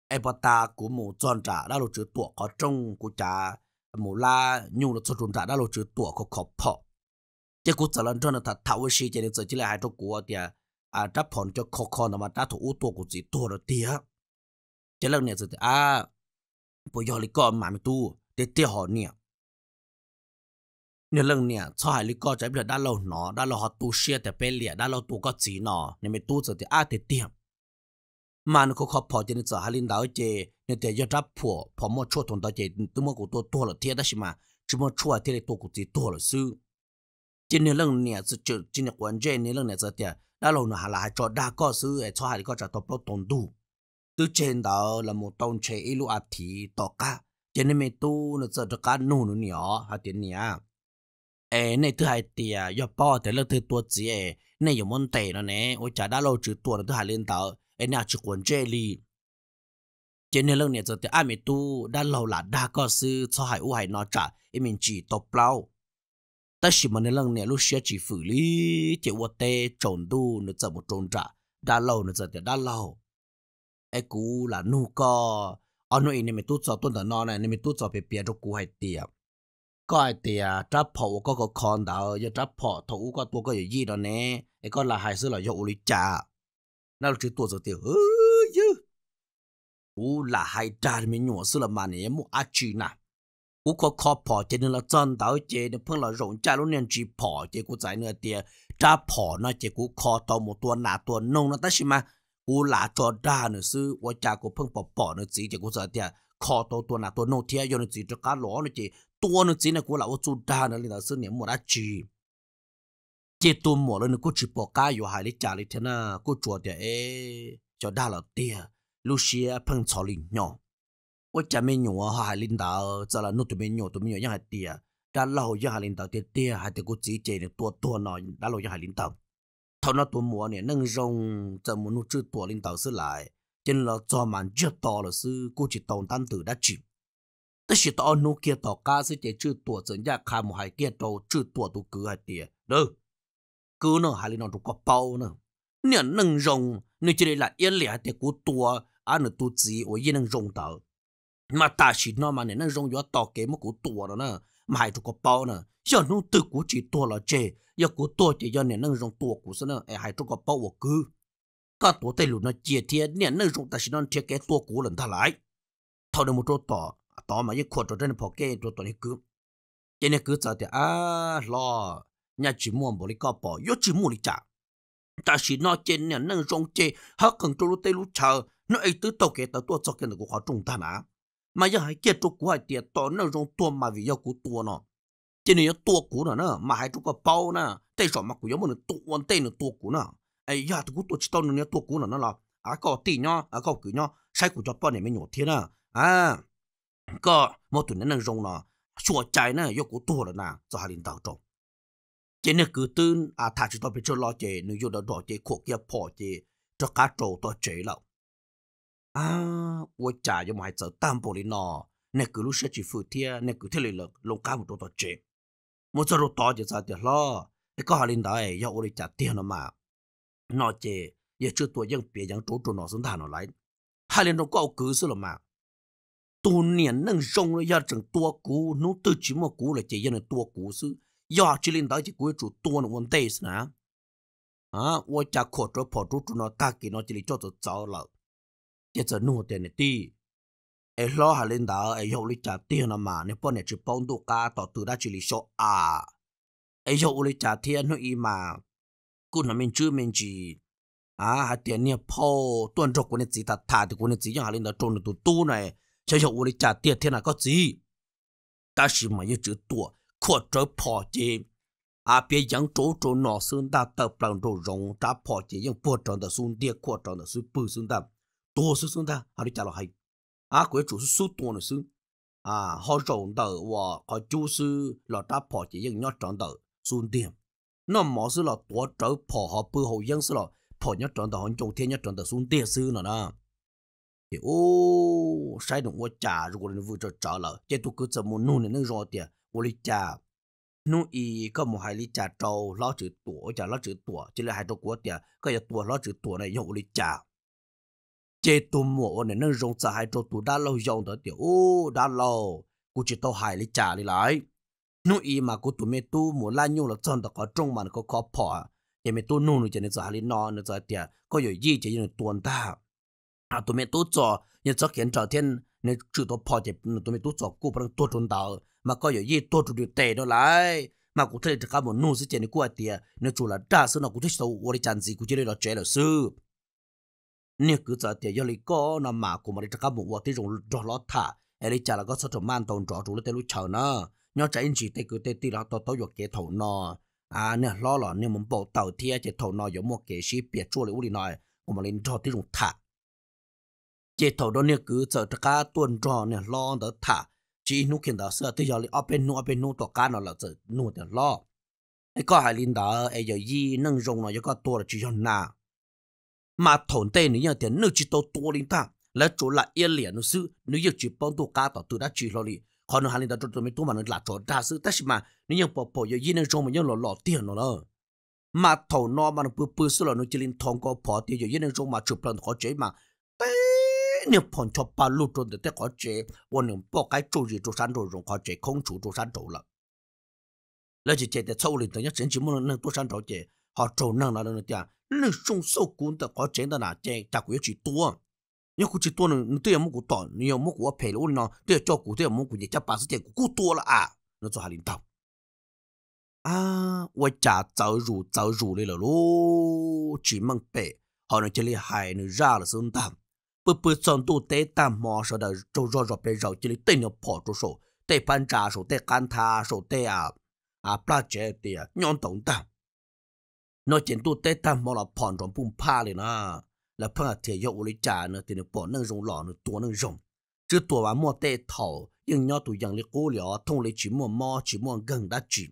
em bắt ta cú mù tròn trả đã lo chữ tuổi có trông cú trả mù la nhung lo cho tròn trả đã lo chữ tuổi có khó phọ chứ cú trả lần cho nó thật thảo sĩ cho nên giờ chỉ là hai chỗ của thì à đã phòn cho khó khó nằm mà đã thủ tuổi của chị tuổi rồi tía chứ lần này giờ thì à bây giờ lại còn mà mày tu để tiêu họ nè เนี่ยเรื่องเนี่ยชอบลิก็จะเปลือด้านเราหนอด้านเราหัดตู้เชียแต่เป็นเหลี่ยด้านเราตู้ก็จีหนอเนี่ยไม่ตู้จะแต่อาเตียเตียมมันก็ขอพอเจนี่จะหาลินดาวเจเนี่ยแต่ยอดรับผัวพอมอช่วยทุนตัวเจตัวมอกูตัวตัวละเทียได้ใช่ไหมจิมอช่วยเทียดตัวกูจีตัวละซื้อจีเนี่ยเรื่องเนี่ยจะเจอจีเนี่ยควรเจเนี่ยเรื่องเนี่ยจะเตียด้านเราหนาะหาละจอดได้ก็ซื้อไอ้ชอบลิก็จะตบวปลดตนดูตัวเจนดาวละมอตองเชอีลูอาทีต่อกะเจนี่ไม่ตู้เนี่ยจะจะการนู่นนี่อ๋อฮาเตียนเนี่ยเอ้ในทุกไอเตียยอป้อแต่เลือกตัวจีเอ้ในยมันเตะนั่นเองโอ้จ่าด้าเราจืดตัวในทุกไอเลนเตอร์เอ้น่าจุกวนเจลีเจนเนเรื่องเนี่ยจะเตะอาเมตูด้าเราหลาดดาก็ซื้อชอหายอุหายนอจ่าไอ้มินจีตบเปล่าแต่สิมันเนรงเนี่ยลูกเสียจีฝืนลีเจวเตะจงดูนึกจะหมจงจ่าด้าเราเนี่ยจะเตะด้าเราไอ้กูหลานูก็อันนู้นเนี่ยไม่ตู้จอต้นแต่นอนเนี่ยไม่ตู้จอเปียเปียรกูให้เตียก็ไอเตียจับผอก็ก็คอนเดาอย่าจับผอถูก็ตัวก็อย่ยี่ตอนนี้ไอก็ละหายซื้อหลอยอุลิจ่านั่นคือตัวสุดที่เฮ้ยอูละหายจานไมีหนัวซื้อละมันเนี่ยมุอาจีนะกูก็ขอผอเจนละจันเดาเจนเพิ่งละรงจ่าลุเนียนจีผอเจกูใจเนื้อเตียจับผอน่ะเจกูขอตอหมดตัวหนาตัวนงนะตั้งใช่ไหมกูละจอดได้เนื้อซื้อว่าจากูเพิ่งปอบปอเนื้อจีเจกูใจเตียขอตัวตัวหนาตัวนงเทียยนจีจะกาหล่อเนื้อจีตัวนึงจีนกูเหล่าจูดานะลิตาซึ่งเนี่ยหมดอาจีเจตัวหมดแล้วนึกกูจีปอกก้าอยู่หายลิจ่าลิเทน่ากูจวดเดียเอจะได้ละเตียลูเชียเพิ่งชอลิงเนาะว่าจะไม่หนัวหายลินดาจะละนุตัวไม่หนัวตัวไม่หนัวยังหายเตียด้านเรายังหายลินดาเตียเตียหายแต่กูจีเจเนี่ยตัวตัวหน่อยด้านเรายังหายลินดาเท่านั้นตัวหมดเนี่ยนั่งรงจะมันนู่นจืดตัวลินดาซึ่งหลายจนเราจอมันเยอะต่อหรือซึ่งกูจีตองตั้งตื่นได้จีแต่สิตอนนู้เกียต่อกาสิเจชื่อตัวสัญญาคาหมหายเกียโตชื่อตัวตุกือหายเตียเด้อกูเนาะหายลีนอนตุกเป่าเนาะเนี่ยนึ่งรงนี่จะได้ละเอียดเหลียแต่กูตัวอันตัวจีโอ้ยนึ่งรงเต่ามาตาสิเนาะมาเนี่ยนึ่งรงอยู่ต่อเกมกูตัวเนาะมาหายตุกเป่าเนาะย้อนนู้ตึกกูจีตัวละเจยกูตัวเจย้อนเนี่ยนึ่งรงตัวกูซะเนาะไอหายตุกเป่าว่ากูก็ตัวเตลุนเจียเทียเนี่ยนึ่งรงแต่สินอนเทียแกตัวกูหลันทลายเท่าเดิมตัวต่อ tao mà yêu quật trên phố kia rồi tao đi cứu cho nên cứ giờ thì à lo nhà chỉ muốn bỏ đi có bỏ yếu chỉ muốn đi trả ta chỉ nói trên nhà năng rong chê hắc cần cho lúc tây lúc chờ nó ấy tứ tàu kia tao tua cho kia nó cũng khó trùng ta mà mà giờ hãy kia cho cú hãy tiệt tao năng rong tua mà vì do cú tua nó cho nên tua cú nó nữa mà hãy chúng có bao nữa tây sọ mà cú giống mình tua tây nó tua cú nữa ấy giờ tụi cú tua chỉ tao nó tua cú nó nó là à có tì nhó à có cú nhó sai cú cho bao này mới nhổ thiên à à 个 một tuần nên rong nó chua trái nè yêu cú tua rồi nè cho hai linh tàu trộn chỉ nên cứ tin à thà chỉ tao bị cho lo chế nếu yêu đó đó chế cuộc bỏ chế cho cá trâu tao chế lậu à ôi chả cho mày sợ tam bồ linh nó nè cứ lúc sẽ chỉ phụ thia nè cứ thế lực lông cá một chỗ tao chế một số sao được lo cái có linh tàu ấy yêu ôi chả tiền nó mà nó chế giờ chưa tuổi dân bịa dân trốn trốn nó sinh thà nó lại linh nó có cứ sự là mà tu niên nâng rong nó ya chẳng tua cú nó tự chỉ mà cú là chỉ là tua cú sư ya chỉ lên đó chỉ cú chủ tua nó vấn đề nè à wo cha khổ cho phò chủ chủ nó ta kỳ nó chỉ cho cho cháu là chỉ cho nô tiền này đi ai lo hà lên đó ai học lịch trả tiền là mà nếu bọn này chỉ bông đồ cá tỏ từ đó chỉ là số à ai học lịch trả tiền nó y mà cú nó mình chưa mình chỉ à hạt tiền nè, phò tuần rồi của nó chỉ thật thà thì của nó chỉ cho hà lên đó trôn được tu này 小小屋里家电天哪个急，但是没有这多，可这跑进。阿别养周周脑生大到帮助容大跑进用不长的兄弟，扩张的是不生的，多是生的，阿里家老还。阿鬼主是手多的生，啊，好容的哇，好就是老大跑进用要长的兄弟，那么是老多走跑好背后样是老跑要长的，好种天要长的兄弟是了呢。thì ô sai đồng quá trả rồi nó vừa cho trả lợ chứ tôi cứ chờ một nụ này nó rồi thì ô lý trả nụ ý có một hai lý trả trâu lo chữ tuổi trả là hai trâu quá thì có giờ tuổi lo chữ tuổi này dùng lý trả chế tôi mua này nó rong trả hai trâu tuổi đã dùng đó thì ô đã lâu cô chỉ tao hai lý trả đi lại mà cô tụi mẹ tu muốn la nhung là chân đó mà khó bỏ thì mẹ tu nụ này cho nên trả lý nó nó có gì chỉ nên tuần ta อาตัวเมตุจอยังจะเขียนจอเทนในจุดตัวพอจะตัวเมตุจอกู้พลังตัวจนเตามาก็อย่ยี่ตัวจุดเตะนั่นไรากูที่จะเข้ามาหนุ่มสิเจนกู้อาเตียเนี่ยจู่ละด้าสุนักกูที่สู้วันจันทซีกูจะได้รับเจริญสืบเนี่ยกูจะเตียยี่ลีก็นำมากูมาได้จะเข้ามาวอที่รงรอรอท่าเอริจาร์ก็สะดุดมันตรงจอดจุดเตลุเฉาเนาะยี่ยใจอินจีเตกูเตตีลราตัวตัวหยกเกะถูนออาเนี่ยล้อหล่อเนี่ยมันบอกเต่าเทียจะถูนอหยกมัวเกะชีเปียจู่เลยอุลีน้อยกูมาเล่นจอที่รงท่า chế thầu đó nè cứ chờ tất cả tuần trò nè lo đỡ thả chỉ nu kiện đó sợ tới giờ li ở bên nu ở bên nu tọt cá nó là chờ nu để lo ai có hai linh đó ai giờ y nâng rồng nó giờ có tua là chỉ cho nà mà thổn tê nữa giờ tiền nữa chỉ tàu tua linh ta là chỗ là yên liền nó sư nếu giờ chỉ bông tàu cá tàu từ đã chỉ lo li còn nó hai linh đó chỗ mình tua mà nó là chỗ đa sư tất mà nếu giờ bỏ bỏ giờ y nâng rồng mà giờ lo lọ tiền nó lơ mà thầu nó mà nó bự bự sư là nó chỉ linh thong có bỏ tiền giờ y nâng rồng mà chụp lần khó chế mà 你碰巧把泸州的这个节，我能不该周一、周三、周融化节空出周三周了。那就觉得错了，等下神奇莫能多三周节，好周能那能点，那送手工的搞真的那节，价格要去多。你估计多呢，你都要么个多，你要么个赔了呢，都要照顾，都要么个人家八十节够多了啊，那做下领导。啊，我家早入早入来了喽，只梦白，好人这里还能热了生蛋。不不算都得打毛说的，就绕绕边绕起来，得要跑住手，得搬家手，得干他手，得啊啊不拉这的，娘懂的。nó chỉ tu tết tam mà là phòn tròn bùm pa liền à là phăng thể yêu uli cha nữa thì nó bỏ nâng rồng lọ nó tua nâng rồng chứ tua mà mua tê thầu nhưng nhau tụi rằng lấy cố liệu thông lấy chỉ mua mò chỉ mua gần đã chỉ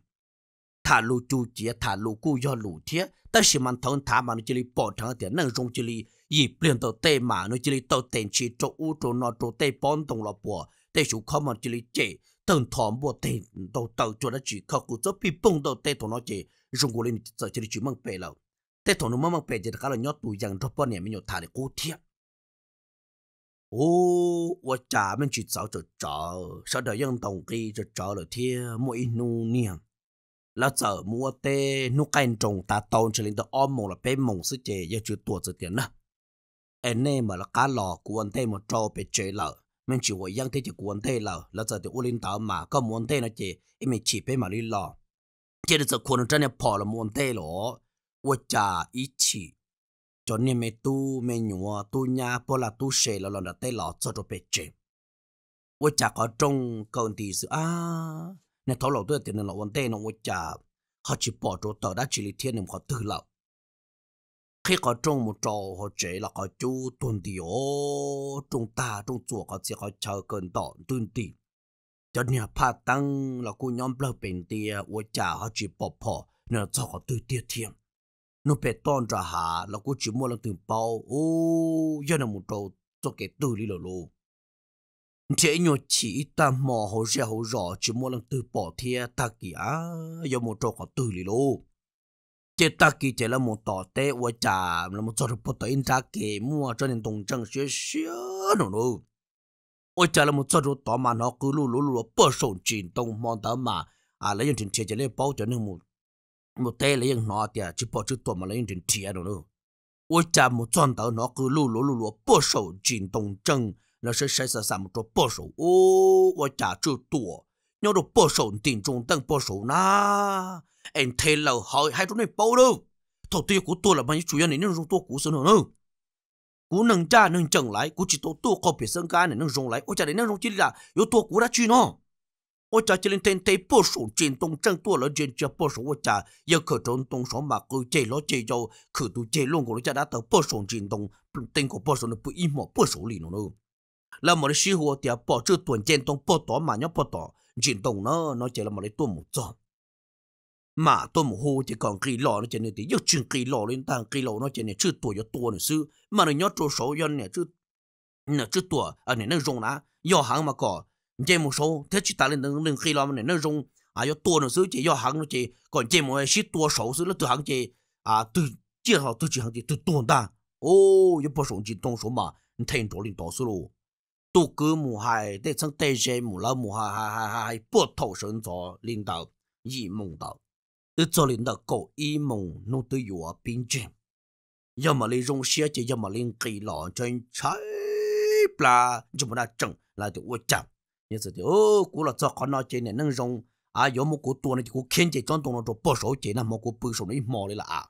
thả lù chu chia thả lù cu do lù thiết tất sự mình thông thả mà nó chỉ lấy bỏ thằng thì nâng rồng chỉ lấy 以变到对嘛，侬这里到电器做乌做那做对帮动了不？对手看嘛这里这，等汤不对到到做了去，靠古这边碰到对头那这，中国人在这里就蒙白了，对头侬蒙蒙白就是讲了鸟土养着半年没有他的锅贴。哦，我咱们去找找找，啥的样东西就找了天，没弄呢。là giờ mua tê nu canh trồng ta tàu cho lên đó ôm mồm là bé mồm sức chè giờ chưa tuột giờ tiền nữa อันน่มาละกาหลอกวนเทมาโจไปเจอเรามันจีว่ายังที่จะกวนเทเรา แล้วจะเดี๋ยวอุลินตามาก็มวนเทนะเจไอไม่ฉีไปมาลิหลอเจจะควรจะเนี่ยพอละมวนเทหรอว่าจะอีฉีจนเนี่ยไม่ตู้ไม่หนัวตู้ยาพอละตู้เชลแล้วเราเทหลอจะจบไปเจว่าจะก็จงก่อนที่สุอ่าเนี่ยทอเราดัวเดี่ยวลราวันเทนะว่าจะเขาจีปอดตัวต่อได้จีลิเทียนหนึ่งเขาตื่นลรา khi có trung một trò họ chế là có chú tuần tỷ ô trung ta trung chùa có chỉ có chờ cơn tỏ tuần tỷ cho tăng là cô nhóm bờ bên tia ô trả họ chỉ bỏ bỏ nên cho họ tự tiết thiêm nó bé tôn ra hà, là cô chỉ mua làm từ bao ô giờ là một trò cho cái tư đi lô lô chế nhỏ chỉ ta mò hồ ra hồ rõ chỉ mua làm từ bỏ thia ta kìa giờ một trò có tư đi lô chế ta kỳ là một tỏ tế và chả một trò được bột in ra kì mua cho nên đồng chân xế xế nổ nổ và một trò được tỏ mà nó cứ lù lù lù bơ sổn chìn tông mòn tớ mà à lấy những trình chế chế lấy bao cho một một tế lấy những nó thì chỉ bỏ chữ tuần lấy những trình chế nổ nổ và một trò tớ nó cứ lù lù lù lù bơ sổn chìn là sẽ sẽ sẽ sẽ một trò bơ sổn ô và chả chữ tuần nhau được bơ sổn tiền trung tăng anh thề là hỏi hai chỗ này bao đâu thầu tiêu của tôi là bao nhiêu chủ nhân này nên dùng tôi cú sơn hơn cú nâng cha nâng chẳng lại cú chỉ tôi tôi có biết sơn ca này nâng dùng lại ôi cha này nâng dùng chỉ là yếu tôi cú đã chi nó ôi cha chỉ lên tên thế bổ số chiến tông chân tôi là chiến chưa bổ số ôi cha giờ khởi trốn tông số mà cứ chơi lo chơi dầu khởi tu chơi luôn của cha đã tới bổ số chiến tông tên của bổ số nó bị im mà bổ số liền nó là một cái sư hồ thì bỏ à, chữ tuần chiến tông bỏ tỏ mà nhớ bỏ tỏ chiến tông nó nó chỉ là một cái tuần một trọng mà tôi mù hô thì còn kỳ lò nó chỉ này thì giấc chuyện kỳ lò lên tăng kỳ lò nó chỉ này chưa tuổi cho tuổi nữa sư mà nó nhớ trâu số dân này chưa, nè chưa tuổi ở à, này nó rong ná do hàng mà có chơi một số thế chỉ ta lên đừng đừng kỳ lò mà này nó rong à do tuổi nữa sư chỉ do hàng nó chỉ còn chơi một ít tuổi số sư nó từ hàng chỉ à từ chia họ từ chỉ hàng chỉ từ tuổi ta ô do bao số chỉ đông số mà thành đồ lên đó sư luôn tu cứ mù hại để sang tây chơi mù lão mù hại hại hại hại bắt đầu sinh ra linh đạo 以梦到。từ cho linh đạo cổ y mộng nô tư yếu bình chìm. Giờ mà lý rung xế chứ giờ mà linh kỳ lọ trên cháy bà chứ mà đã chẳng là tự ua chạm. Nhưng sự thì ô cú là cho khó nó chế này nâng rung à yếu mô cú tuần này cú khiến chế chọn tuần nó rồi bỏ số chế nà mô cú bư nó ít mò lấy à.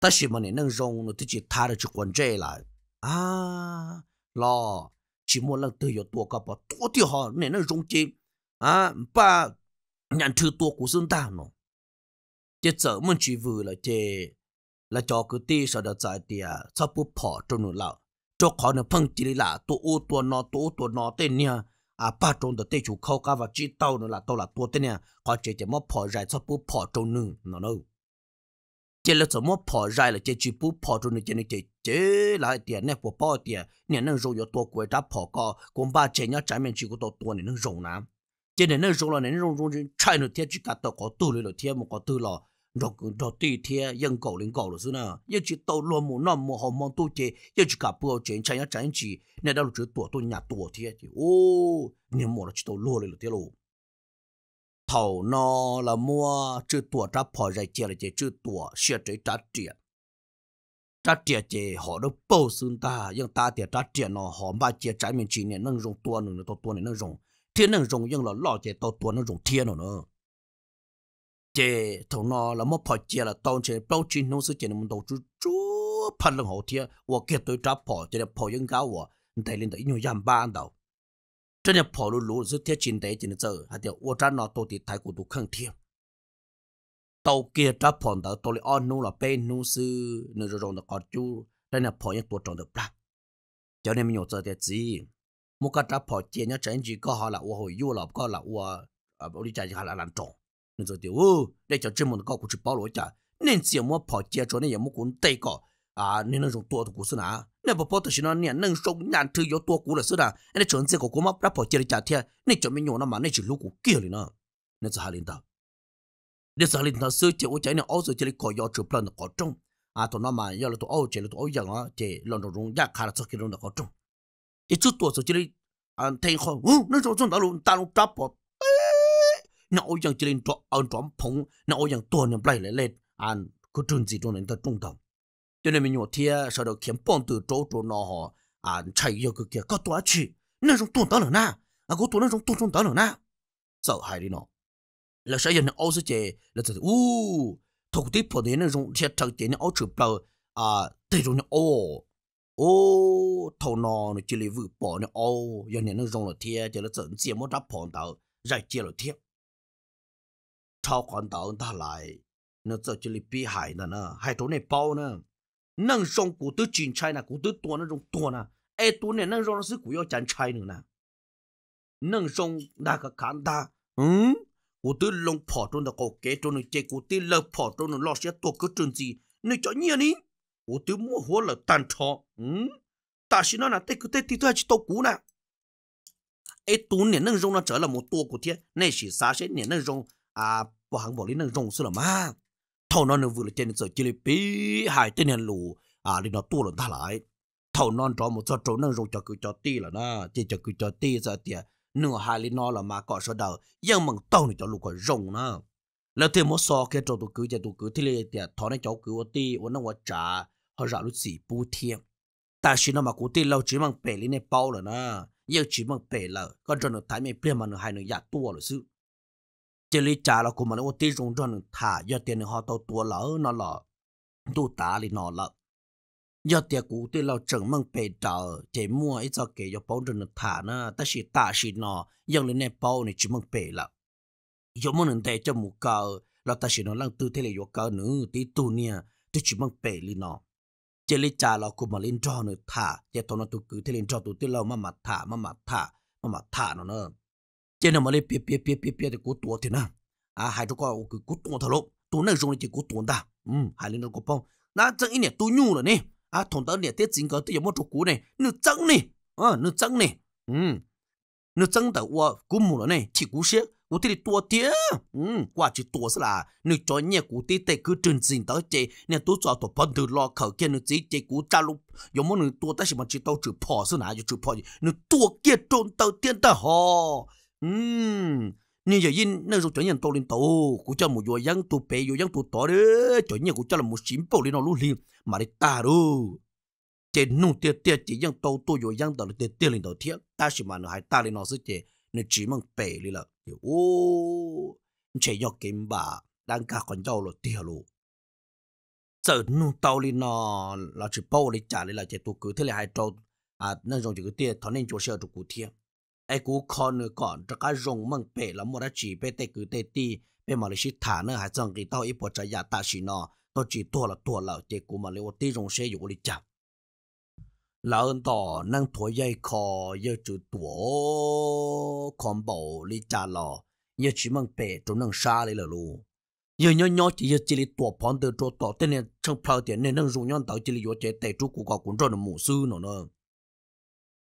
Ta xì mà này nâng nó tự chỉ thả được chứ quần à lò chỉ muốn lần tư yếu tuần cả bỏ tuần thì họ này nâng rung chế à bà nhận thư tua của dân ta nó chế sợ mình chỉ vừa là chế là cho cứ ti sợ đã giải tia sắp bút bỏ cho nó lão cho khó nó phăng chỉ là tua ô tua nó tua ô tua nó tên nha à ba trong đó tê chủ khâu cả và chi tàu nó là tàu là tua tên nha khó chế chế mất bỏ ra sắp bút bỏ cho nó nó đâu chế là sắp mất bỏ ra là chế chỉ bút bỏ cho nó chế nó chế chế lại tiền này của bao tiền nè nó rồi yo tua quế ta bỏ co cũng ba chế nhá trái mình chỉ có tua tua này nó rồng lắm cho nên nó rồi là nên rồi rồi chạy nó thiệt chỉ cả tàu có tu lên nó thiệt một có tu là rồi rồi tùy thiệt dân cầu lên cầu rồi xưa nè giờ chỉ tàu luôn một năm một họ mong tu chế giờ chỉ cả bữa chuyện chạy nó chạy chỉ nên đâu chỉ tuổi tôi nhà tuổi thiệt chỉ ô nhưng mà nó chỉ tàu luôn lên thiệt luôn thầu nó là mua chữ tuổi trả phò ra chia là chế chữ xe chế trả tiền trả tiền chế họ đâu bao xương ta nhưng ta tiền trả tiền nó họ ba chia trái mình chỉ nên nâng dùng tua nữa nó tua này nâng dùng thiên năng rồng dân là lo chế tàu tuần nó rồng thiên nó nữa chế thầu nó là mất phải chế là tàu chế bao chi nó sẽ chế nó đầu chú chú phát lên hậu thiên và kết tôi trả bỏ chế là bỏ dân cao và đại lên tới nhiều giam ba đầu trên là bỏ lũ lũ rất thiết chín đấy trên giờ hay là ô trả thì thái của tụ khăng thiên tàu kia trả bỏ đó tàu ăn nó là bên nó sư nó rồi nó còn chú trên là bỏ những tụ trồng được bạc cho nên mình nhớ giờ thì gì một cái tráp phở chia nhá chén gì có họ là ô hồi yêu là có là ô à bố đi chạy họ là làm trộn nên rồi thì ô để cho chuyên môn có cũng chỉ bảo lỗi chả nên chỉ mua phở chia cho nên một cũng tây cọ à nên nó dùng tua của sư nào nên bảo bảo thì nó nên nâng sống nhàn thứ yếu tua cũ là sư nào nên chuẩn sẽ có cố mà tráp phở chia chả thiệt nên cho mình nhổ nó mà nên chỉ lúc cũ kia rồi nữa nên sẽ hai lên tao nên sẽ lên tao sư chỉ ô chạy nên ô sư chỉ có yếu chụp lần có trông à tụi nó mà yếu là tụi ô chỉ là tụi ô yếu nó chỉ lần đầu dùng giác khá là cho kia luôn là có trông 一出多少这里啊，听好，嗯，那时候从大陆大陆抓包，那欧阳这里抓啊抓碰，那欧阳多年不来来来啊，可真是中人的中等。cho à, ờ, à, nên mình nhỏ thia sau đó kiếm bọn từ chỗ chỗ nó họ à chạy vô cái kia có tua chi nó trong tuần tới rồi na à có tuần nó trong tuần trong tới rồi đi nó là sẽ dần ô sẽ chế là thật u thuộc tiếp phổ đến nó trong sẽ thật chế nó ô à từ trong nó ô thầu nò nó chỉ lấy vự bỏ nó ô giờ này nó rong là thiệt giờ nó dẫn chia mất đắp phòn tàu giải chia là thiệt thao còn ta lại nó chỉ lấy bị hại nè nè chỗ này bao nè năng rong cụ tứ chín chai nè cụ tứ tua nó rong nè ai tua này năng rong nó sức cụ yêu chán chai nè năng rong đa cái cán ta ừ cụ tứ lông phò trong đó cổ kế nó chơi cụ tứ lơ phò trong nó lo sẽ tua cứ chuyện gì nó cho nhiều nín 我都莫活了单车，嗯，但是呢，那对个对对对，去到古呢，哎，多年能用了这了么多古天，那些啥些年能用啊，不行不哩能用是了嘛？头脑能为了点子，这里北海这年路啊，你那多了他来，头脑找么做做能用就够叫地了呢，这就够叫地这点，弄海里拿了嘛，搞说到，要么到你就路个用呢。แล้วเทมอสอแกตัวตัวกูจะตัวกูที่เลยเดียทอนให้เจ้ากูตีวันนั้นว่าจ่า họ rõ lúc gì bu thiêng ta chỉ nó mà cụ tin lâu chỉ mang bể lên này bao rồi nè yêu chỉ mang bể là con tròn nó thái mày bia mà hai nó giả tua rồi chứ chỉ lý trả là cụ mà nó ô tin rung tròn nó thả họ tàu tua lỡ nó lỡ tu tá thì nó lỡ do cụ tin lâu chẳng mang bể trở chỉ mua ít cho kể cho bao tròn nè ta chỉ ta chỉ nó bao này chỉ mang bể là yo mo nte cha mu ka la ta shi no lang tu te le yo ka nu ti tu nia tu chi mang pe chỉ lấy cha lo cũng mà lên cho nữa thả chỉ tôi nó tụ cứ thế lên cho tụ tiêu lâu mà mà thả mà mà thả mà mà thả nó nữa chỉ nó mà lấy bia bia bia bia bia thì cố thì na à hai đứa con cứ cố tua thằng lộn tua này rồi chỉ cố tua ta ừ, hai lên nó cố bông na chẳng ít nè tôi rồi nè à thằng tớ nè tết chính cỡ tôi giờ mua chỗ cũ này nửa nè ờ nửa trắng nè ừ nửa trắng tao qua cú mù rồi nè chỉ cú xếp cú thì tua tía ừ quả chỉ tua sẽ là nước cho nhẹ cú tí tệ cứ trình xin tới chế nên tôi cho tôi bận từ lo khởi kia nước chỉ chế cú ta lúc 有么女 tua ta chỉ mà chỉ tao chữ phò sẽ là chữ phò nữ tua kia trôn tao tiên ta ho ừ nhưng giờ yên nơi rồi cho nhận tôi lên tàu cú cho một vài dân tụ bè vài dân tụ tỏ đấy cho nhận cú cho là một xím bầu lên nó luôn liền mà để ta đâu chế nung tiệt tiệt chỉ dân tàu tôi vài dân tàu là tiệt tiệt lên đầu thiệt ta chỉ mà nó hay ta lên nó sẽ chế 你只望背你了，就哦，你吃药金吧，但家管教了掉了。giờ nu tàu lên nó là chỉ bao lấy trả là chỉ tụ cứ thế là hai à nó dùng cái tiền thằng nên chỗ xe tụ cụ ai cú con nữa còn cho cái dùng là một đã chỉ bể tê cứ tê ti bể mà lấy xí thả nữa hai trong cái tàu ít bỏ trả giá ta xí nó tôi chỉ tua là tua là chỉ cú mà lấy một dùng xe dùng lấy chậm lão ơn tỏ năng thua dây khó giờ chủ tủa còn bầu li cha lò giờ chỉ mang bè chỗ năng xa lấy là lu giờ nhỏ nhỏ chỉ giờ chỉ li tủa phòn từ chỗ tỏ tên này trong phao tiền nên năng dùng nhon tàu chỉ li vô chế tệ chú cụ có cũng cho nó mù sư nó nữa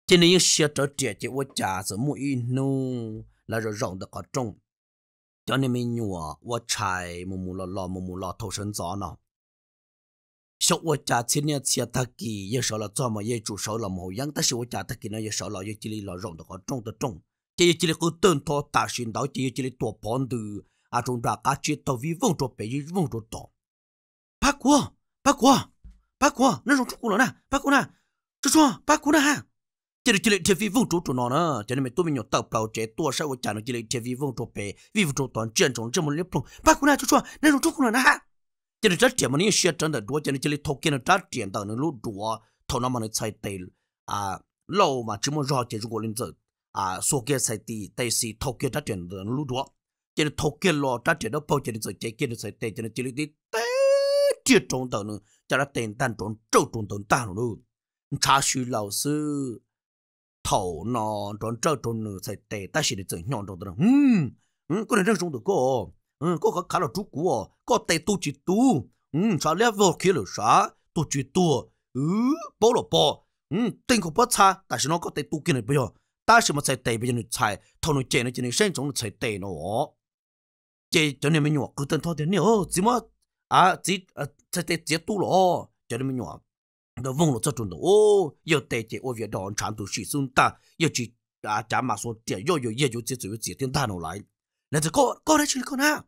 trên này xe trở trẻ chỉ vô trà sớm mua y nu là rồi rộng được có trông cho nên mình nhùa vô chài mù mù lò lò mù mù lò thâu sơn gió nào 像我家前年次他给也收了枣嘛，也收了毛样，但是我家他给那也收了，也地里了，肉的和种的壮。这一地里好短，他担心到这有几里多棒的，俺种庄稼去，都为稳收备，为丰收打。八姑，八姑，八哥，恁种出姑了呢？八姑呐？就说八姑呐哈，这里这里田肥丰收着呢。里面多没有到包摘多少？我家的这一地里田肥丰收，备为丰收打，种这么些棒。八姑呐，就说恁种出姑了呢？哈。jina tsa tian man shia tsa ta doa jina jili toki na tsa tian ta no lo doa thao tsai te loo ma chi mo ra jina ju kualin tsa ti tai si toki na tsa tian ta no lo toki loo tsa tian na po jina tsai jia kia na tsai te jina jili di taaa taa tong daa noo jia ra taan tong tsa tong tong taa noo cha shi lao si thao naa tong tong tong noo tsa tian taa shi ni tsa hion tong taa na hmm, hmm kuna nang shung to go có có chỉ chỉ này vô ừ, tình 嗯，嗰個卡落主股哦，嗰地多住多，嗯，查咧我企了啥多住多，嗯，包了包，嗯，定個不差，但是我嗰地多見你不要，但是我在地不要你菜，同你見你見你生種菜地呢哦，這這你們用古等他的你哦，怎麼啊？這啊，菜地接多了哦，這你們用。nó vong lo cho chúng nó ô yo tê chế ô việt đòn chạm tu sĩ sun ta yo chỉ à chạm mà số tiền yo yo yo yo chỉ chỉ tiền ta nó lại nên thì có có đấy chứ con ha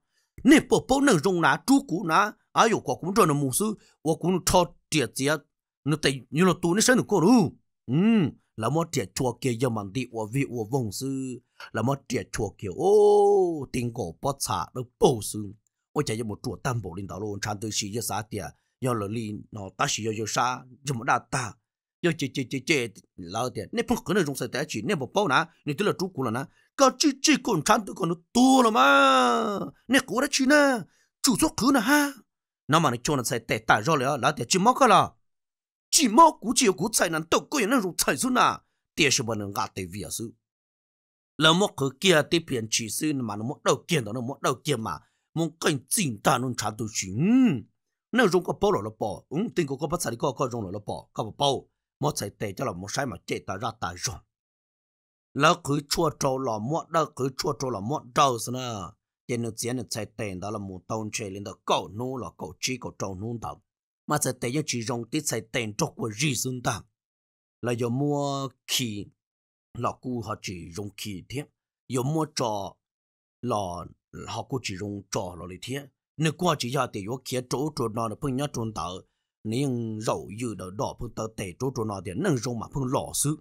那宝宝能容纳住姑呢？哎呦，我工作的模式，我工作节节，那得你了多，你谁能过路？嗯，那么这做给人民的，我为我公司，那么这做给哦，顶个不差的报数，我这也没做担保领导了，长头是一啥的，要了你那大学要有啥，这么大大。要这这这这老点，那不可能用在在一起，那不包拿，你得了主顾了呢，ก็จีจีคนชันตัวคนตัวละมาเนี่ยกูได้ชินะจูซกคืนนะฮะน้ำมันชนใส่แต่ตายรอเลยแล้วแต่จีมอก็ละจีมอกูจีกูใส่นั่นตัวกูยังนั่งรู้ใส่สุนะเตี้ยชิบันงาเตวียสุแล้วมอคือเกียร์ที่เปลี่ยนชีซึ่งมันมอดเกียร์ตอนนั้นมอดเกียร์มามึงก็จริงตานุ่นชันตัวชิงนั่งรู้ก็เปล่าหรอเปล่าอืมติงกูก็ภาษาที่ก็ก็รู้หรอเปล่าก็เปล่ามอใส่แต่เจ้าเราไม่ใช่มาเจตาราตาจง lỡ cứ chua trâu lò muộn đâu cứ chua trâu lò muộn đâu xin à, tiền nước tiền nước chạy tiền đó là một tông chơi lên đó cậu nu là cậu chi cậu trâu nu đó mà sẽ tiền chỉ dùng tí chạy tiền cho của gì xin ta là giờ mua khí là cụ họ chỉ dùng khí thế giờ mua trò là họ cụ chỉ dùng trò là lý thế nếu qua chỉ giờ thì có kia chỗ chỗ nó là phương nhát trốn tờ nếu dầu dư đó đỏ phương tờ tệ chỗ chỗ nó thì nâng dùng mà phương lỏ sức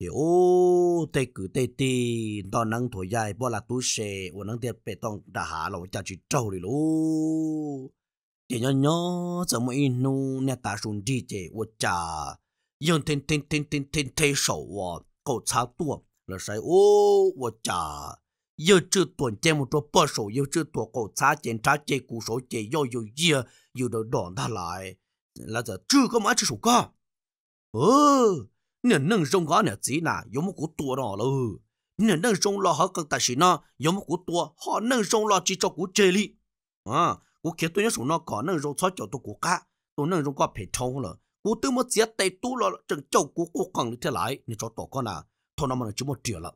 thì ô tê cử tê tì đo năng thổi dài bỏ là tú xe ô năng tiệt bê tông đã hạ lỗ cha chỉ trâu đi lú thì nhỏ nhỏ giờ mới nu nè ta sùn đi chè ô cha nhưng tên tên tên tên tên thế sầu ô cậu cha tua là sai ô ô cha yêu chữ tuần chè một chỗ bỏ sầu yêu chữ tuần cậu cha chén cha chè cú sầu chè yêu yêu yêu yêu đồ đòn ta lại là giờ chưa có má chữ sầu ơ. ừ nên nâng rong gõ nè chỉ là giống một cú tua đó lơ nên nâng rong lo họ cần ta chỉ nó giống một cú tua họ nâng rong lo chỉ cho cú chơi li à cú khi tôi nhớ số nó có nâng rong cho cho tôi cú cá tôi nâng rong có phải trâu lơ cú tư mất giết tay tu lo chừng châu cú cú còn như thế lại nên cho tổ con à thôi nó mà chỉ một triệu lận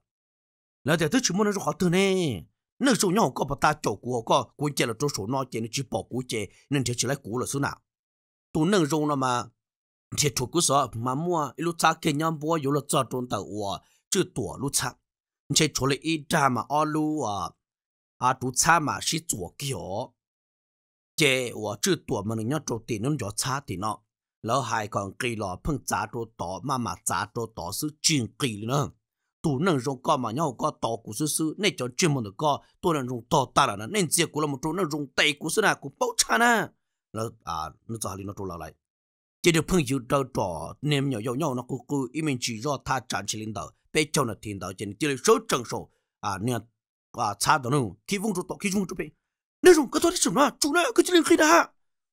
là thế thứ chỉ muốn nó họ thôi nè nâng rong nhau có bà ta châu cú có cú chơi là chỗ số nó chơi nó chỉ bỏ cú chơi nên thế chỉ lấy cú là số nào tôi nâng rong nó mà thiệt thuộc của sợ mà mua lúc ta kia nhắm bố yếu là cho trốn tàu ủa chứ tủa lúc ta chế chỗ lại ít ra mà ở lu à à tụ cha mà sĩ chỗ kiểu chế ủa chứ tủa mà nó chỗ tiền nó cho cha thì nó lỡ hai còn kỳ lọ phăng giá chỗ tỏ mà mà giá chỗ tỏ sự chuyên kỳ nữa tụ nâng rong co mà nhau co tỏ của sư sư nên cho chuyên môn được co tôi nâng rong tỏ ta là nên chia của là một chỗ nâng rong tay của sư nào cũng bao cha na lỡ à nó cho nó chỗ lại chỉ được phương dụ đầu trò niệm nhỏ dầu nhau nó cú cú ý mình chỉ do ta chán chỉ linh đầu bây cho nó thiên đầu chỉ chỉ số trần số à nè à cha đó nụ khi vùng trụ tọ khi vùng trụ bên nếu dùng cái tôi đi sủng nó chủ nó cái chỉ linh khi đã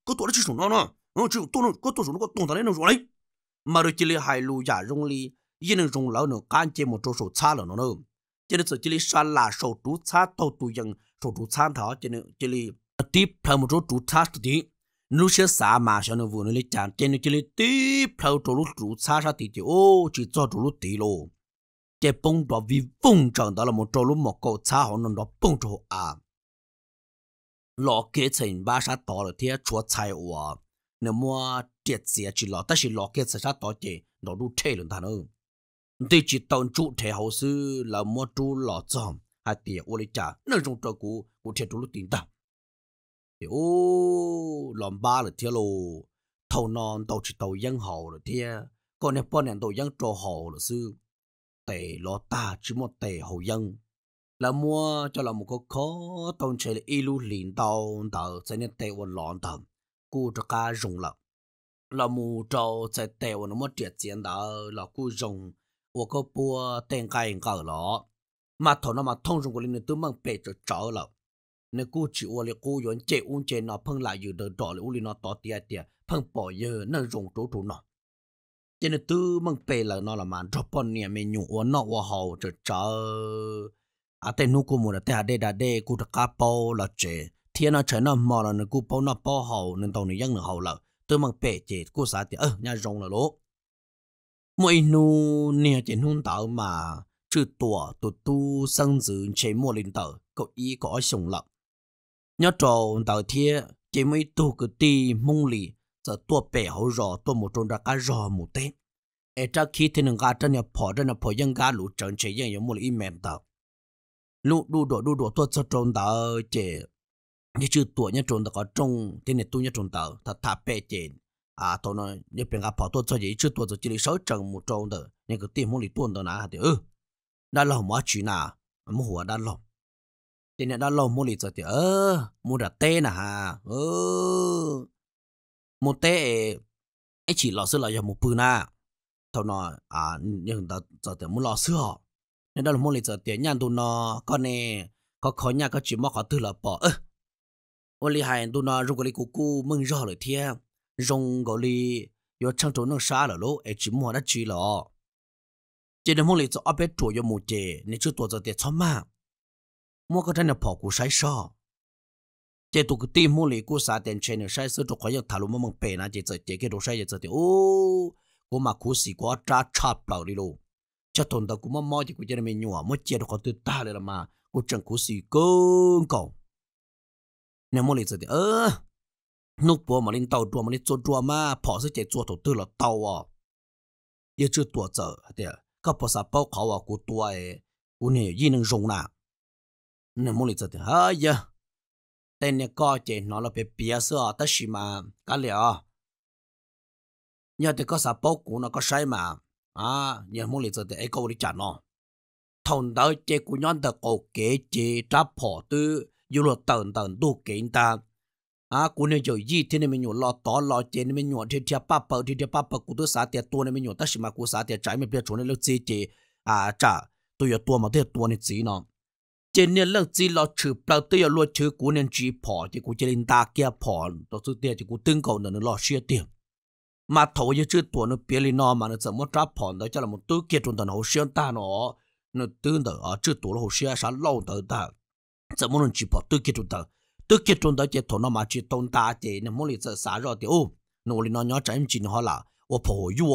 cái tôi đi sủng nó nó nó chỉ tôi nó cái tôi sủng nó có tồn tại nó rồi mà rồi chỉ là hai lù giả rung li yên nên rung lão nó can chế một chỗ số cha là nó nữa chỉ nên chỉ linh sa là số trú cha tàu tù dân số trú cha thảo, chỉ nên chỉ linh tiếp theo một chỗ trú cha thì lúc xưa xa mà sao nó vừa nó lấy chán trên nó chỉ là tí phao trổ lúc trụ xa xa tí thì ô chỉ cho trổ lúc tí lô cái bông đó vì vùng trận đó là một trổ lúc một cậu xa họ nó đó bông trổ à lọ kế thành ba xa tỏ là thế chúa chạy ủa nếu mua tiệt xe chỉ lọ tất chỉ lọ kế xa xa tỏ nó đủ thế luôn thằng ơi để chỉ tận chủ thế hậu sư là mua trụ lọ chồng hay tiệt ô lấy chả nơi chúng ta cố, cố thiệt trổ lúc tiền tao thì ô làm ba là thiệt lô thầu non tàu chỉ tàu dân hậu là thiệt còn này bọn này dân trò hậu là sư tệ lo ta chỉ một tệ hậu dân là mua cho là một cái khó tàu chỉ là ilu liền tàu tàu sẽ nên tệ quần lọn tàu cú cho cá rồng lợn là mù trâu sẽ tệ quần mất triệt chiến đó là cú rồng cái bùa tên cái cờ lọ mà thầu nó mà thông rồng của linh tư mang bể cho cháu lợn nếu cú chỉ ô liệt cô yến chế uống chế nó phân lại dự đỡ trọ liệt uống nó tỏ tia tia phân bỏ giờ nó rồng trú trú nó cho nên tư mong bề là nó là mà drop bọn nè mình nhủ uống nó ô hậu trở trở à tên nu cô mua là tên đê đà đê cú đã cá bao là chế thiên nó chơi nó mò là nó cú bao nó bao hậu nên tàu này dân nó hậu là tư măng bề chế cú xả tia ơ nhà rồng là lỗ mỗi nu nè chế hung tàu mà chữ tuổi tụt tu sang dự chế mua linh tờ cậu ý có sống lặng nhớ trò tàu thiê chỉ mới tu cái ti mông lì giờ tua bể hậu rò tua một trôn ra cái rò một tên ở trong khi thì nâng gà trên nhà phò trên nhà phò dân gà lũ trần chế dân giống một ít mềm tàu lũ đu đổ đu đổ tua cho trôn tàu chế như chữ tuổi nhớ trôn tàu có trông thế này tu nhớ trôn tàu thật thà bể chế à tôi nói nhớ bên gà phò tua cho gì chữ tuổi rồi chỉ lấy sáu trần một trôn tàu nhưng cái tiền mông lì tuôn tàu nào thì ừ đã lòng mà chỉ nào mua hùa đã lòng chị nè đã lâu mua lì cho chị ơ mua đặt tê nè hà ờ mua tê ấy chỉ lọ sữa là giờ một bự nà thầu nó à nhưng ta cho chị mua lọ sữa nên đó là mua lì cho chị nhà tụ nó con nè có khó nhà có chỉ mò khó từ là bỏ ơ ô lì hai tụ nó rung cái lì cú cú mừng rõ rồi thiê rong cái lì yo chẳng trốn nó xa là lỗ ấy chỉ mua đã chỉ lọ chị nè mua lì cho ở bên chỗ yo mua chị nên chưa tổ cho chị cho mà mua cái chân là bỏ cú sai sọ chế tụ cái tim mua lấy cú sa tiền trên là sai sọ tụ khỏi giật bể na chế chế cái đồ sai chế chế ô cú mà cú xì quá tra chạp bảo đi luôn cho tồn tại cú mà mò thì cú chơi mình nhua mất chế được có từ ta rồi mà cú chẳng cú xì cơn cầu nếu mua lấy chế thì ơ nút bùa mà lên tàu đùa mà lên chỗ đùa mà bỏ sẽ chế chỗ thổ tư là à giờ chưa tuổi giờ thì các bộ sa bao khảo à cú tuổi này gì năng dùng nè mua lịch thì hơi ya, tên nè co chị nó là bị bia sữa tất xí mà cá liệt nhà thì có sao bốc của nó có sai mà à nhà mua lịch thì ai có đi chả nó thằng đó chị của nhóm thật cổ kế chị tráp bỏ tư dù là tận tận đủ kiện ta à của nên rồi gì thì nên mình nhổ lo to lo chế nên mình nhổ thì thì ba bờ thì thì ba bờ của tôi xả tiền tua nên mình nhổ tất xí mà của xả tiền trái mình biết chỗ này lúc gì chị à chả tôi giờ tua mà tôi tua này gì nó trên nền lần chỉ lo chữ bao tới giờ lo chữ nên chỉ bỏ thì của trên linh ta kia bỏ đó thứ tiền thì của tương cầu nó lo xia tiền mà thầu như chữ tuổi biết linh nó mà nó 怎么 trả bỏ đó cho là một thứ kia trong tận hồ xia ta nó nó tương tự ở chữ tuổi hồ xia sao lâu tới ta 怎么能只 bỏ thứ kia trong tận thứ kia trong tận chỉ thầu nó mà chỉ tồn tại thì nó muốn lịch sử rồi thì ô linh nó nhớ tránh chỉ nó là ô bỏ yêu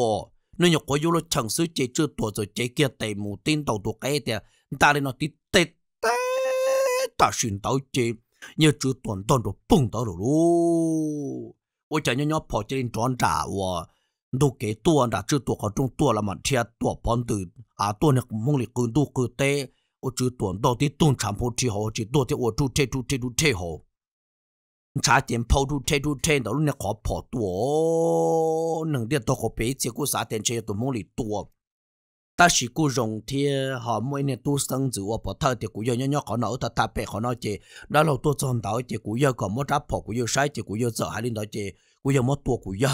nó nhớ có yêu nó chẳng sử chỉ chữ rồi chỉ kia tệ mù tin đầu tuổi cái thì ta linh nó tít ta xin tao chế nhớ chú tuần tuần rồi bùng tao rồi lú ôi chả nhớ nhớ bỏ chơi tròn trả wa đồ kế tuần đã chú tuần còn trong tuần là mà chia tuần bọn từ à tuần này mông lịch cứ đồ cứ tê ôi chú tuần đó thì tuần chẳng phố chi hồ chỉ đồ thì ôi chú chơi chú chơi chú chơi hồ trả tiền bao chú chơi chú chơi đó lúc này khó bỏ tuần nâng điện tao có bé chỉ có sáu tiền chơi tuần mông lịch tuần ta chỉ cố rồng thì họ mỗi ngày tu sang giữ ở bờ thơ thì cũng yêu nhau nhau có nấu thật ta bè khó nói chị đó là tu chọn đạo chị cũng yêu có mất đáp bỏ cũng yêu sai chị cũng yêu sợ hai linh đó chị cũng yêu mất tu cũng yêu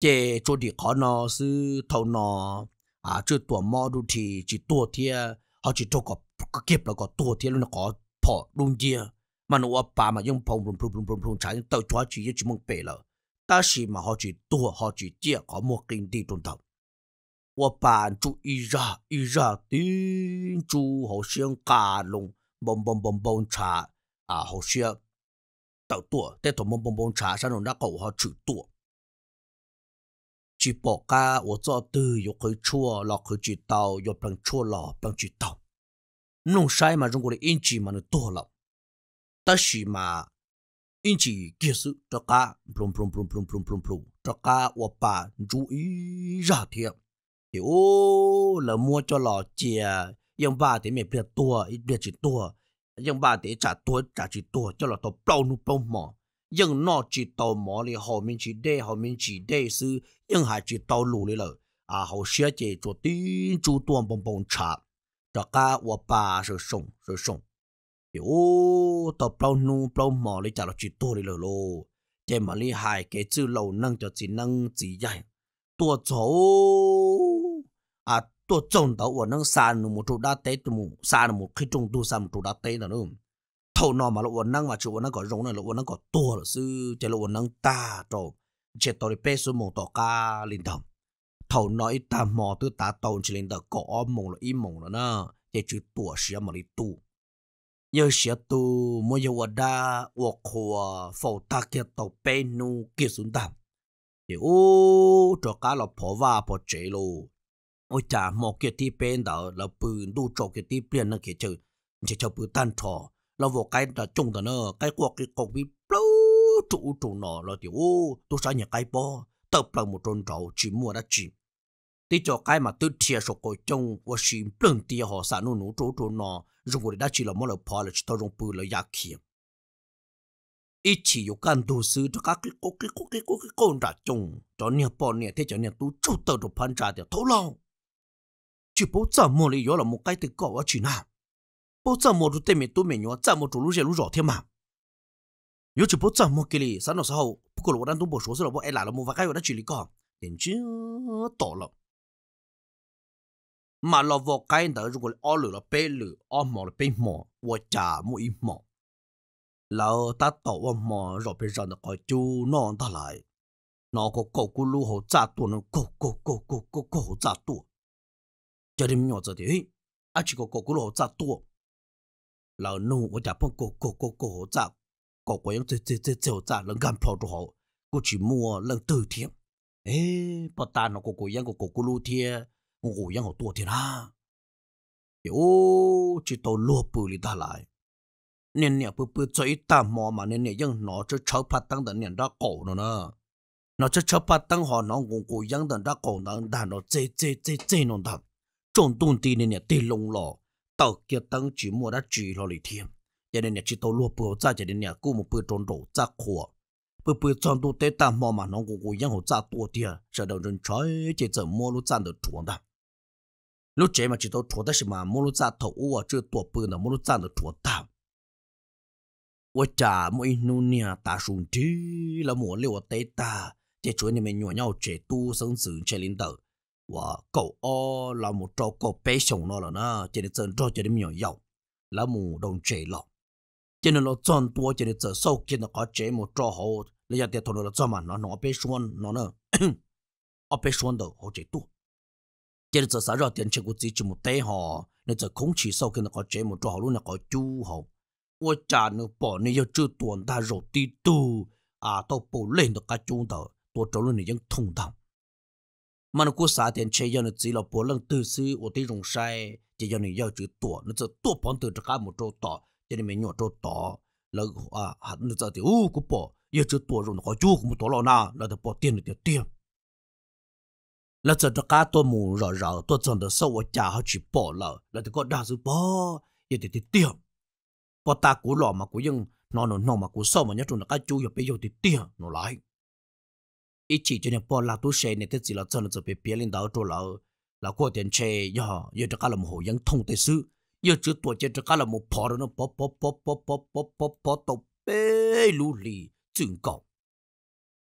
chị chỗ đi khó nói sư thâu nó à chứ tu mò đủ thì chỉ tu thì họ chỉ cho có cái kiếp là có tu thì nó có bỏ luôn kia mà nó ở bà mà dùng bông bông bông bông bông bông trái tao cho chị chỉ mong bể là ta chỉ mà họ chỉ tua họ chỉ chia có một kinh đi tuần thầu 我扮猪一下一下的猪，好像嘎龙蹦蹦蹦蹦茶啊，好像豆多，但豆蹦蹦蹦茶上头那个好吃多。chỉ bỏ cả ô cho từ yêu khơi chua lọ khơi chỉ tàu yêu bằng chua lọ bằng chỉ tàu nông sai mà chúng gọi in chỉ mà nó to lắm ta chỉ mà in chỉ kia sự cho cả plum plum plum plum plum plum plum cho cả ô bà chú ý ra thiệt thì ô là mua cho lò chè nhưng ba thì mẹ biết tua biết chỉ tua nhưng ba thì trả tua trả chỉ tua cho lò tàu bao nu bao mỏ nhưng nó chỉ tàu mỏ thì họ mình chỉ để họ mình chỉ để sư nhưng hai chỉ tàu lù đi rồi à họ sẽ chỉ cho tí chú tuôn bông bông trả cho cả và ba sự sống sự sống thì ô tàu bao nu bao mỏ thì trả lò chỉ tua đi rồi lô chỉ mà đi hai cái chữ lầu nâng cho chỉ nâng chỉ dài tua chỗ 啊，多种的我能三木主打得木三木可以种多三木主打得的喽。头脑嘛了，我能嘛就我那个容了，我那个多了是，这了我能打着，这到底背书木到家领导。头脑一打毛都打动起领导搞梦了一梦了呢，也就多时间没得多。有些都没有我的，我可否大概到背奴给孙打。有这家老婆娃婆这喽。ôi cha một cái tí bên đó là bự đu trộn cái tí bên nó kia chứ chỉ cho bự tan trò là vô cái là chung đó nó cái cuộc cái cuộc bị lâu trụ trụ nó là tiểu ô tu sao nhà cái bò tập là một tròn trầu chỉ mua đã chỉ tí cho cái mà tôi chia số coi chung và xin plung tia họ sản nó nụ trụ trụ nó rồi người đã chỉ là mỗi lần phá là chỉ tao dùng bự là giá kia ít chỉ có căn đồ sứ cho các cái cố cái cố cái cố cái con ra chung cho nhà bọn nhà thế cho nhà tôi chú tao được phán trả thì thấu lâu chỉ bố cha mồ lì gió là một cái tên cỏ chỉ nào bố trả mồ tụi mình tụi mình nhớ trả mồ tụi lúc giờ lúc rõ thêm mà yếu chỉ bố cha mồ cái lì sáng nó sau bố cô lũ đang tung bố số rồi bố ai lại là một vài cái rồi đã chỉ lì cỏ đến chứ tỏ lợ mà lo vô cái đó rồi còn ở lửa là bê lửa ở mỏ là bê mỏ cha trả mỗi mỏ Lão ta tổ vào mỏ rồi bây giờ nó coi chú nó ta lại nó có cổ cú lu hồ trả tuần nó cổ cổ cổ cổ cổ cổ họ trả tuần cho nên nhỏ giờ thì à chỉ có cổ cổ lỗ ra tua là nụ của cha phong cổ cổ cổ cổ ra cổ của những chơi chơi chơi chơi ra lần gan phò đồ cô chỉ mua lần từ thiệp ê bà ta nó cổ cổ những cổ cổ cổ lỗ thiệp cổ cổ những cổ tua thiệp ha ô chỉ tàu lúa bự đi ta lại nên nè bự bự cho ít ta mò mà nên nè những nó cho cháu phát tăng tận nền đã nó nữa nó cho cháu phát tăng họ nó cổ cổ những tận đã nó đã nó chơi chơi nó chọn tuần tì nên nè tì lông lò tàu kia tăng chỉ mua đã chỉ lo lì thiêm cho nên nè chỉ tàu lúa bữa ra cho nên nè cú một bữa tròn đổ ra khổ bữa bữa tròn tu tế ta mò mà nó cũng cũng giang hồ ra tua tia sợ đầu rừng chói chỉ sợ mua lúc chăn được chuồng đó lúc chế mà chỉ tàu chuồng đó là mà mua lúc ra thầu u à chưa tua bữa là mua lúc chăn được chuồng đó 我家每努年大兄弟了，莫了我带大，这村里面鸟鸟这多生子这领导。và cậu o là một trò cậu bé sống nó là na chỉ để chân cho chỉ để mình là một đồng chế lọ cho nên nó chọn tua cho nên chân sau khi nó có chế một trò hậu là giờ tiền thằng nó chọn mà nó nó bé xuống nó nó ở bé xuống đâu họ chế tua chỉ để chân sau rồi tiền chế của chỉ chỉ một tay họ nên chỉ không chỉ sau khi nó có chế một trò hậu luôn nó có chú à, đồng mà nó cố xả tiền chơi cho nó chỉ là bốn lần tư sư ở đây rong sai chỉ cho nó giao chữ tổ nó sẽ tổ bốn từ cả một chỗ tổ cho nên mình nhỏ chỗ tổ là à hạt nó chỉ thì u cũng bỏ giờ chữ tổ rồi nó có chú cũng tổ lão na là được bỏ tiền được tiền là chỉ cho cá tôi mù rõ rõ tôi chọn được sâu ở nhà họ chỉ bỏ là là được có đa số bỏ giờ thì tiền bỏ ta cú lò mà cú nhưng nó nó nó mà cú sâu mà nhớ chúng nó cá chú giờ bây giờ thì tiền nó lại ít chỉ cho nên bỏ lạc tu xe này thế chỉ là chân là bị bia lên đó chỗ là là qua tiền xe giờ giờ cho cả là một hồ dân thông tế sư giờ chưa tuổi chơi cho cả là một bỏ nó bỏ bỏ bỏ bỏ bỏ bỏ bỏ bỏ tàu bê lũ lì chừng cầu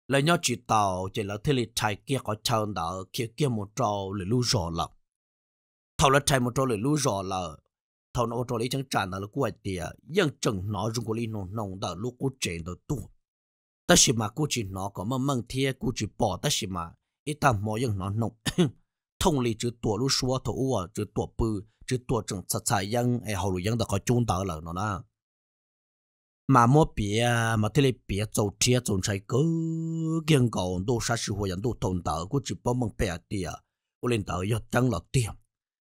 là nhau chỉ tàu chỉ là thế là chạy kia có chân đó kia kia một trâu là lù rõ là thầu là chạy một trâu là lù rõ là thầu nó trâu lấy chẳng trả là quay tiền dân chừng nó dùng của nó nông nông đó lũ cố chuyện đó tuột ta chỉ mà cú chỉ nó có mà mang thiê cú chỉ bỏ ta chỉ mà ít ta mò những nó nông thông lý chữ tuổi lúc xưa thổ ua chữ tuổi bự chữ tuổi chẳng sát sát yang ai hầu lúc yang đã có chung tao rồi nó na mà mua bia mà thế này bia dầu thiê dầu trái cứ kiên cầu đồ sát sự hồi yang đồ tồn tao cú chỉ bỏ mang bia tiệt cú lên tao yếu chẳng lọt tiệm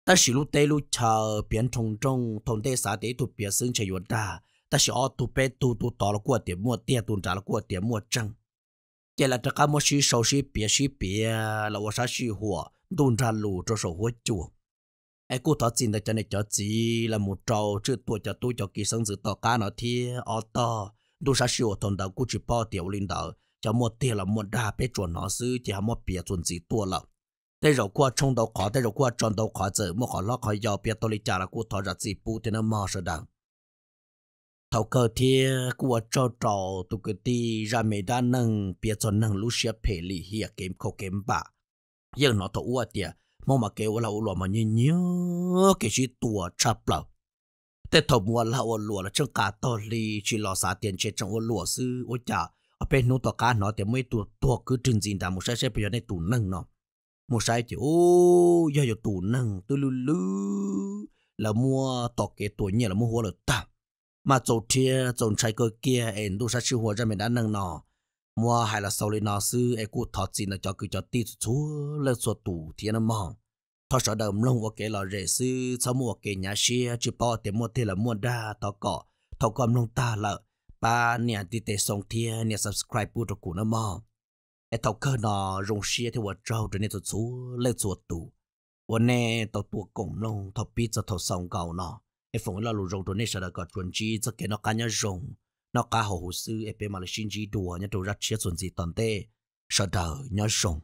ta chỉ lúc tây lúc chờ biến thông trong thông tây xã tế thuộc bia xứng chơi yuan ta ta xó tu bé tu tu tỏ là của tiền mua tiền tu trả là của tiền mua trăng chỉ là tất cả mọi xí, sau sự bia sự bia là 我啥事活 tu trả lù cho số 活 chủ ai cũng thọ tiền để cho nên cho chỉ là một trâu chứ tuổi cho tôi cho kỳ sinh dự tỏ cá nó thì ở to tu sa sự thằng đầu cũng chỉ bao tiểu linh đầu cho một tiền là một đa bé chuẩn nó sư chỉ một bia chuẩn gì tua lắm rồi qua trong đầu khó đây rồi qua trong đầu khó giờ mà khó lo khó giàu bia tôi lấy trả là cũng thọ ra gì bù thì nó mò sợ ท่าเกิดเทียกัวจ้าจอตุกตีรามีด้านหนึงเปียจนหนึงลูเชียเพลีเฮียเกมเขาเกมบะยังนอตัวเตียมองมาเกวเราหลัวมันเงี้ยเกิดชีตัวชับเปล่าแต่ทบมัวเราหลัวละจังกาตอลีชิลอสาเตียนเชจังวัวหลัวซื้อวัจ่าเป็นนู้ตัวกาหนอแต่ไม่ตัวตัวคือจริงจริงแต่มุชใช้ใช้ปรยนในตัวหนึ่งเนาะมุชใช้ทีโอ้ยอยู่ตัวหนึ่งตุลุลุแล้วมัวตอกเกตัวเนี่ยแล้วมัวหัวเลยตา mà chỗ thia chỗ trái cơ kia em đu sát siêu hồ ra mình đã nâng nọ mua hay là sau lên nọ sư em cụ thọ gì nó cho cứ cho tí chú lên sổ tủ thì nó mỏng thọ sợ đầm lông của cái lò rể sư sau mua cái nhà xe chỉ bỏ tiền mua thì là mua đa thọ cọ thọ cầm lông ta lợ ba nhà đi tệ song thia nhà subscribe bút cho cụ nó mỏng em thọ cơ nọ, rong xe thì vợ trâu rồi nên chú lên sổ tủ nọ e phong la lu rong to ne sa da ka chuan chi cha ke no ka nya rong nó ka ho hu sư e pe ma le shin ji duwa nya to ra chia chon ji tan te sa da nya rong